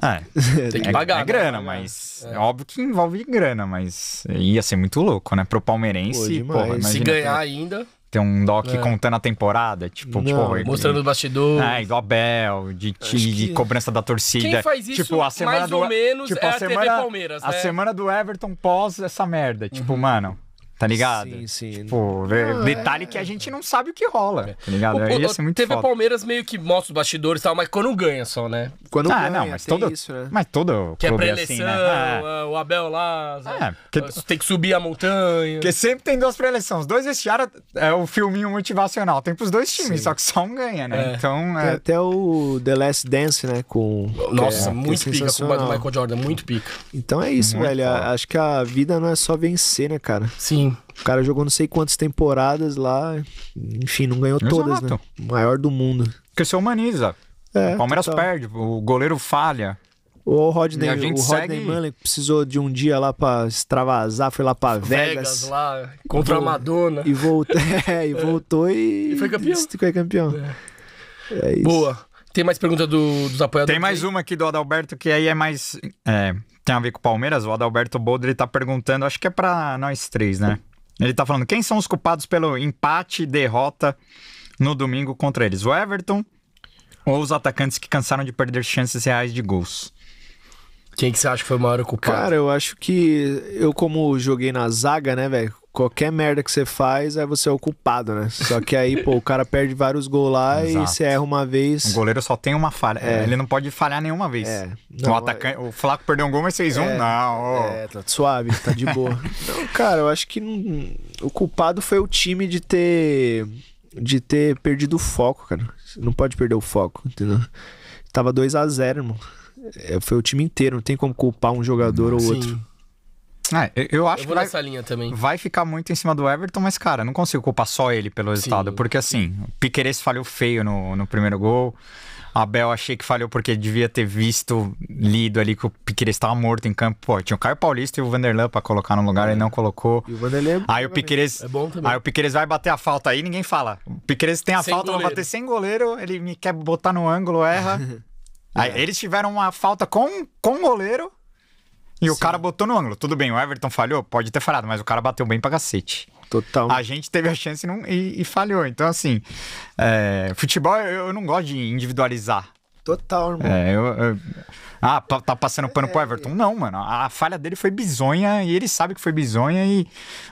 é. é. tem que é, é pagar. Né? É, grana, mas. É. óbvio que envolve grana, mas ia ser muito louco, né? Pro palmeirense. Pô, porra, Se ganhar ter, ainda. Ter um doc é. contando a temporada, tipo, Não, porra, Mostrando os bastidores. É, do Abel, de, de que... cobrança da torcida. Quem faz isso, tipo, a semana mais do, ou menos, tipo, é a, a semana, Palmeiras, né? A semana do Everton pós essa merda. Tipo, uhum. mano. Tá ligado? Sim, sim. Tipo, ah, é. detalhe é... que a gente não sabe o que rola. Tá, tá ligado? O, ia ser muito TV foda. Palmeiras meio que mostra os bastidores e tal, mas quando ganha só, né? Quando ah, ganha, não, mas todo, isso, né? Mas todo que é clube é preleção, assim, né? Ah, é, o Abel lá, é, tem que subir a montanha. Porque sempre tem duas preleções. eleições dois vestiários é o filminho motivacional. Tem pros dois times, sim. só que só um ganha, né? Então, tem até o The Last Dance, né? Com... Nossa, muito pica com o Michael Jordan, muito pica. Então é isso, muito velho. Acho que a vida não é só vencer, né, cara? Sim o cara jogou não sei quantas temporadas lá, enfim, não ganhou Exato. todas, né? maior do mundo. Porque você humaniza. É, o Palmeiras total. perde, o goleiro falha. O Rodney, o Rodney Mullen precisou de um dia lá pra extravasar, foi lá pra Vegas. Vegas lá, contra a Madonna. E, voltou é, e voltou e... [LAUGHS] e... foi campeão. foi campeão. É. é Boa. Tem mais pergunta do, dos apoiadores? Tem mais uma aqui do Adalberto, que aí é mais é, tem a ver com o Palmeiras, o Adalberto Bodri tá perguntando, acho que é para nós três, né? Ele tá falando, quem são os culpados pelo empate e derrota no domingo contra eles? O Everton ou os atacantes que cansaram de perder chances reais de gols? Quem que você acha que foi o maior culpado? Cara, eu acho que eu, como joguei na zaga, né, velho? Qualquer merda que você faz, aí você é o culpado, né? Só que aí, pô, o cara perde vários gols lá Exato. e você erra uma vez. O goleiro só tem uma falha. É. Ele não pode falhar nenhuma vez. É. Não, o, atacante, é. o Flaco perdeu um gol, mas 6-1. É. Não. Oh. É, tá suave, tá de boa. [LAUGHS] Não, cara, eu acho que não... o culpado foi o time de ter. de ter perdido o foco, cara. Não pode perder o foco, entendeu? Tava 2 a 0 irmão. É, foi o time inteiro, não tem como culpar um jogador ou Sim. outro. É, eu acho eu que vai, vai, ficar muito em cima do Everton, mas, cara, não consigo culpar só ele pelo resultado. Sim. Porque, assim, o Piqueires falhou feio no, no primeiro gol. Abel achei que falhou porque devia ter visto, lido ali que o Piqueires estava morto em campo. Pô, tinha o Caio Paulista e o Vanderlan para colocar no lugar, é. ele não colocou. E o Vanderlan é bom aí o né? Piqueires, é bom também. Aí o Piqueires vai bater a falta aí, ninguém fala. O Piqueires tem a sem falta, vai bater sem goleiro, ele me quer botar no ângulo, erra. [LAUGHS] Aí, é. eles tiveram uma falta com, com o goleiro e Sim. o cara botou no ângulo. Tudo bem, o Everton falhou? Pode ter falhado, mas o cara bateu bem pra cacete. Total. A gente teve a chance e, não, e, e falhou. Então, assim, é, futebol eu, eu, não gosto de individualizar. Total, irmão. É, eu, eu... Ah, tá, tá passando pano é, pro Everton. Não, mano. A falha dele foi bizonha e ele sabe que foi bizonha e...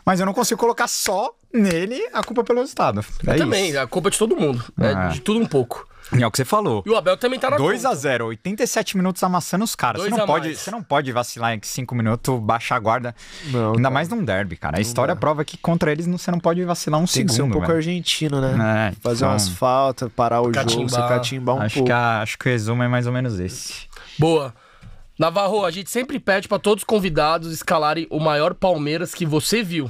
Mas eu não consigo colocar só nele a culpa pelo resultado. É eu isso. também, a culpa é de todo mundo. É, é. de tudo um pouco. É o que você falou. E o Abel também tá na 2 a 0 87 minutos amassando os caras. Você não, pode, mais. você não pode vacilar em 5 minutos, baixar a guarda. Não, Ainda mais num derby, cara. A história não. prova que contra eles você não pode vacilar um Tem segundo. Tem que ser um velho. pouco argentino, né? É, Fazer então... umas faltas, parar o catimbar. jogo, você catimbar um acho pouco. Que a, acho que o resumo é mais ou menos esse. Boa. Navarro, a gente sempre pede para todos os convidados escalarem o maior Palmeiras que você viu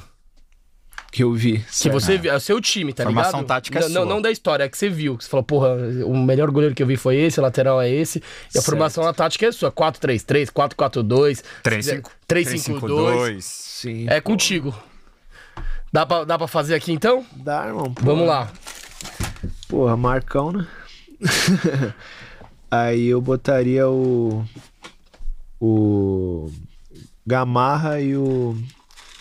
que eu vi. Que é, você viu, é o seu time, tá Formação ligado? Formação tática é não, sua. não da história, é que você viu. Que você falou, porra, o melhor goleiro que eu vi foi esse, o lateral é esse. E a certo. formação a tática é sua, 4-3-3, 4-4-2. 3-5-2. Sim. É pô. contigo. Dá pra, dá pra fazer aqui então? Dá, irmão. Porra. Vamos lá. Porra, Marcão, né? [LAUGHS] Aí eu botaria o. O. Gamarra e o.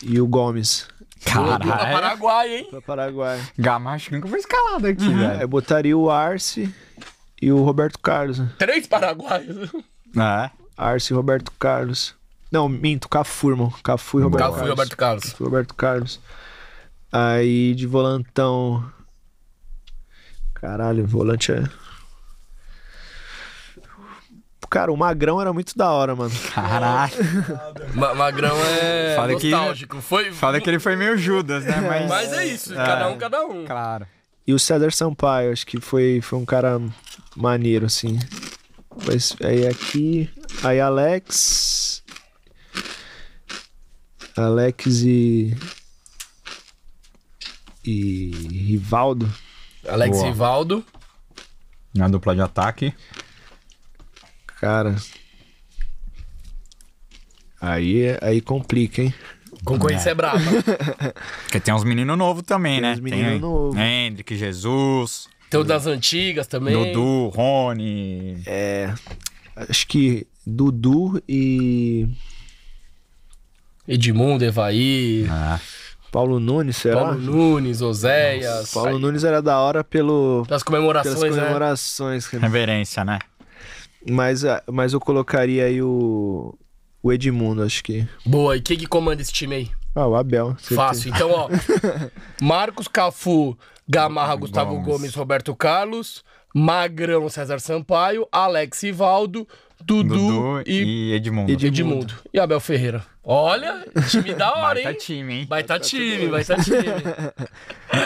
E o Gomes. Caralho. Pra Paraguai, hein? Pra Paraguai. Gamacho nunca foi escalado aqui, uhum. velho. Eu botaria o Arce e o Roberto Carlos. Três paraguaios. Ah. Arce e Roberto Carlos. Não, minto, Cafu, irmão. Cafu e Roberto Cafu Carlos. Cafu e Roberto Carlos. Cafu e Roberto Carlos. Aí de volantão. Caralho, volante é cara, o Magrão era muito da hora, mano. Caraca. [LAUGHS] Magrão é fala nostálgico. Que, foi... Fala que ele foi meio Judas, né? [LAUGHS] Mas, Mas é isso, é, cada um, cada um. Claro. E o Cedar Sampaio, acho que foi, foi um cara maneiro, assim. Mas aí aqui. Aí Alex. Alex e. E. Rivaldo. Alex Boa. Rivaldo. Na dupla de ataque. Cara. Aí, é, aí complica, hein? Concorrência é, é brava. [LAUGHS] Porque tem uns meninos novos também, tem né? Uns menino tem novo. Hendrick, Jesus. Tem o das antigas também. Dudu, Rony. É. Acho que Dudu e. Edmundo, Evaí. Ah. Paulo Nunes, será? Paulo Nunes, Oséias. Paulo Nunes era da hora pelo. Das comemorações, pelas né? comemorações. Né? Reverência, né? Mas, ah, mas eu colocaria aí o, o Edmundo, acho que. Boa, e quem que comanda esse time aí? Ah, o Abel. Fácil. Então, ó. [LAUGHS] Marcos Cafu, Gamarra, Gustavo Gomes. Gomes, Roberto Carlos, Magrão, César Sampaio, Alex Ivaldo, Dudu, Dudu e... e, Edmundo. Edmundo. E Abel Ferreira. Olha, time da hora, Baita hein? time, hein? Baita, time, vai baita time.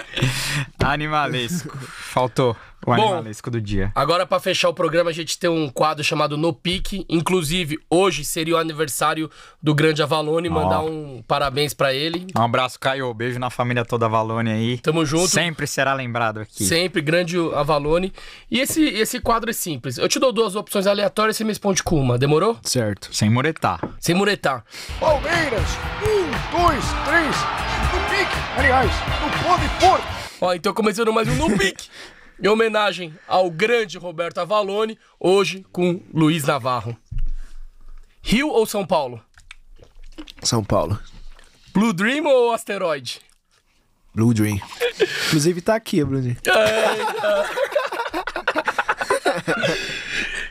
[LAUGHS] Animalesco. Faltou. O animalesco do dia. Agora, para fechar o programa, a gente tem um quadro chamado No Pique. Inclusive, hoje seria o aniversário do grande Avalone. Mandar oh. um parabéns para ele. Um abraço, Caio. Beijo na família toda Avalone aí. Tamo junto. Sempre será lembrado aqui. Sempre, grande Avalone. E esse, esse quadro é simples. Eu te dou duas opções aleatórias e você me responde com uma. Demorou? Certo. Sem muretar. Sem muretar. Palmeiras, um, dois, três. No pique. Aliás, no pode for. Ó, então começando mais um No Pique. [LAUGHS] em homenagem ao grande Roberto Avalone, hoje com Luiz Navarro. Rio ou São Paulo? São Paulo. Blue Dream ou Asteroid? Blue Dream. Inclusive tá aqui, Blue Dream.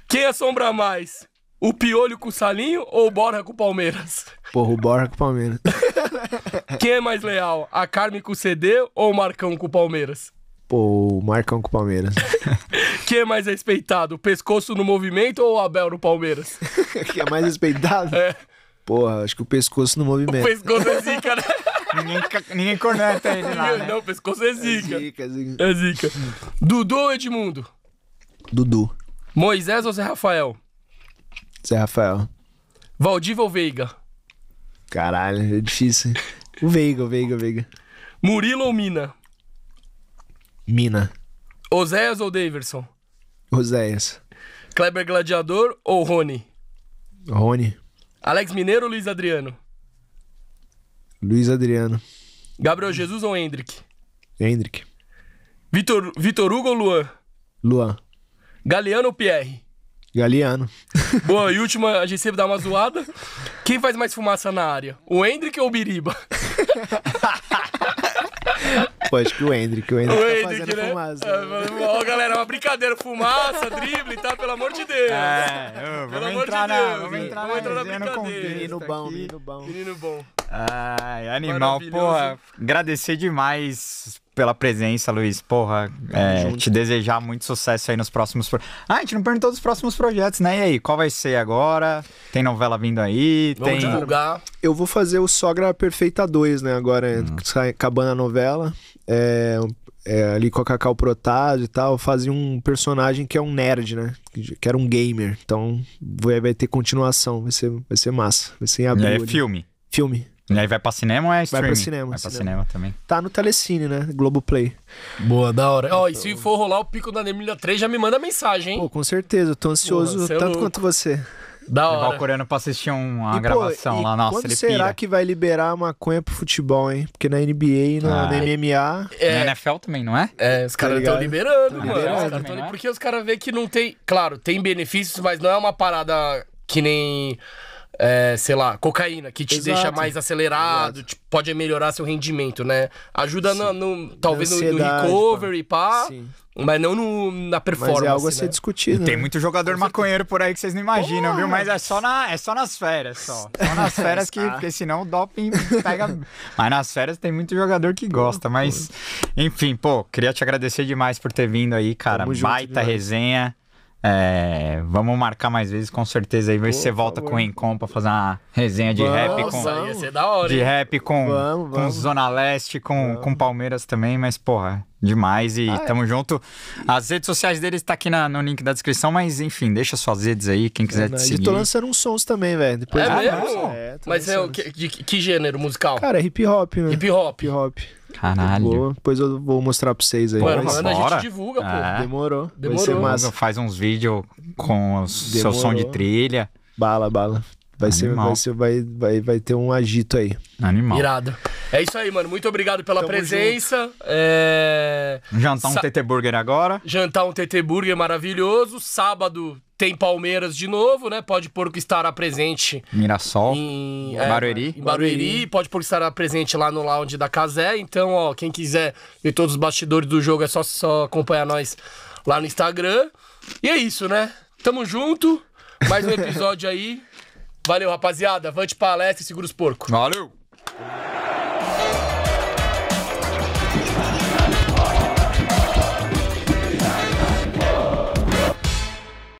Quem assombra mais? O Piolho com o Salinho ou o Borra com o Palmeiras? Porra, o Borra com o Palmeiras. Quem é mais leal? A Carmen com o CD ou o Marcão com o Palmeiras? Pô, o Marcão com o Palmeiras. [LAUGHS] Quem é mais respeitado? O pescoço no movimento ou o Abel no Palmeiras? [LAUGHS] Quem é mais respeitado? É. Porra, acho que o pescoço no movimento. O pescoço é zica, né? [LAUGHS] ninguém, ninguém corneta ele lá, né? Não, o pescoço é, é zica. É zica, zica. É zica. Dudu ou Edmundo? Dudu. Moisés ou Zé Rafael? Zé Rafael. Valdir ou Veiga? Caralho, é difícil. O Veiga, o Veiga, o Veiga. Murilo ou Mina? Mina. Oséias ou Daverson? Oséias. Kleber Gladiador ou Rony? Rony. Alex Mineiro ou Luiz Adriano? Luiz Adriano. Gabriel Jesus ou Hendrick? Hendrick. Vitor, Vitor Hugo ou Luan? Luan. Galeano ou Pierre? Galeano. [LAUGHS] Boa, e última, a gente sempre dá uma zoada. Quem faz mais fumaça na área? O Hendrick ou o Biriba? [LAUGHS] Pode que o Hendrick, o Hendrick o tá Hendrick, fazendo né? fumaça. Ah, né? Ó, oh, galera, é uma brincadeira, fumaça, drible, tá? Pelo amor de Deus. É, eu, pelo amor de Deus. vamos entrar vamos entrar na, na brincadeira. Menino bom, menino bom. Menino bom. Ai, animal, porra. Agradecer demais pela presença, Luiz. Porra, é, te desejar muito sucesso aí nos próximos. Pro... Ah, a gente não perguntou dos próximos projetos, né? E aí, qual vai ser agora? Tem novela vindo aí? Vamos tem... divulgar. Eu vou fazer o Sogra Perfeita 2, né? Agora, hum. acabando a novela é, é, ali com a Cacau Protado e tal, fazia um personagem que é um nerd, né? Que, era um gamer. Então vai, vai, ter continuação, vai ser, vai ser massa. Vai ser em abril. É filme. Filme. E aí vai pra cinema ou é streaming? Vai pra cinema. Vai pra cinema. também. Tá no Telecine, né? Globoplay. Boa, da hora. Ó, então... e se for rolar o Pico da Nemília 3, já me manda mensagem, hein? Pô, com certeza. Eu tô ansioso Boa, é tanto é quanto você. Da hora. Levar o coreano pra assistir uma e, gravação pô, lá, nossa, quando ele será pira. que vai liberar maconha pro futebol, hein? Porque na NBA, na, ah, na MMA... É... Na é. NFL também, não é? É, tá os caras estão tá liberando, tá mano. Liberando, cara né? Porque os caras vêem que não tem... Claro, tem benefícios, mas não é uma parada que nem... É, sei lá, cocaína, que te Exato. deixa mais acelerado, te, pode melhorar seu rendimento, né? Ajuda no, no, talvez no, no, recovery, pá. Sim. Mas não no, na performance. Mas é algo a né? ser né? discutido. E tem né? muito jogador maconheiro por aí que vocês não imaginam, viu? Mas é só, na, é só nas férias, só. [LAUGHS] Só nas férias que. Tá. Porque senão o doping pega. mas nas férias tem muito jogador que gosta. Mas, enfim, pô, queria te agradecer demais por ter vindo aí, cara. Tamo Baita junto, resenha. É, vamos marcar mais vezes, com certeza. Aí ver se você volta favor. com o Encom pra fazer uma resenha de vamos, rap. Com, vamos. ia ser da hora. De rap com, vamos, com Zona Leste, com, com Palmeiras também. Mas, porra, demais. E ah, é. tamo é. junto. As redes sociais deles tá aqui na, no link da descrição. Mas, enfim, deixa suas redes aí, quem quiser é, te seguir. E tô lançando uns sons também, velho. Depois é mesmo? É, mas é, que, de, que gênero musical? Cara, é hip hop, mano. Né? Hip hop. Hip hop. Caralho. Boa. Depois eu vou mostrar pra vocês aí. Pô, mas... a gente divulga, pô. É. Demorou. Demorou. Vai ser massa. Faz uns vídeos com o seu som de trilha. Bala, bala. Vai Animal. ser, vai, ser vai, vai, vai ter um agito aí. Animal. Irado. É isso aí, mano. Muito obrigado pela Tamo presença. É... Jantar um Sa TT Burger agora. Jantar um TT Burger maravilhoso. Sábado tem Palmeiras de novo, né? Pode que estará presente. Mirassol. Em é, Barueri. Em Barueri. Pode Porco estará presente lá no lounge da Casé. Então, ó, quem quiser ver todos os bastidores do jogo é só, só acompanhar nós lá no Instagram. E é isso, né? Tamo junto. Mais um episódio aí. Valeu, rapaziada. vante palestra e segura os porcos. Valeu!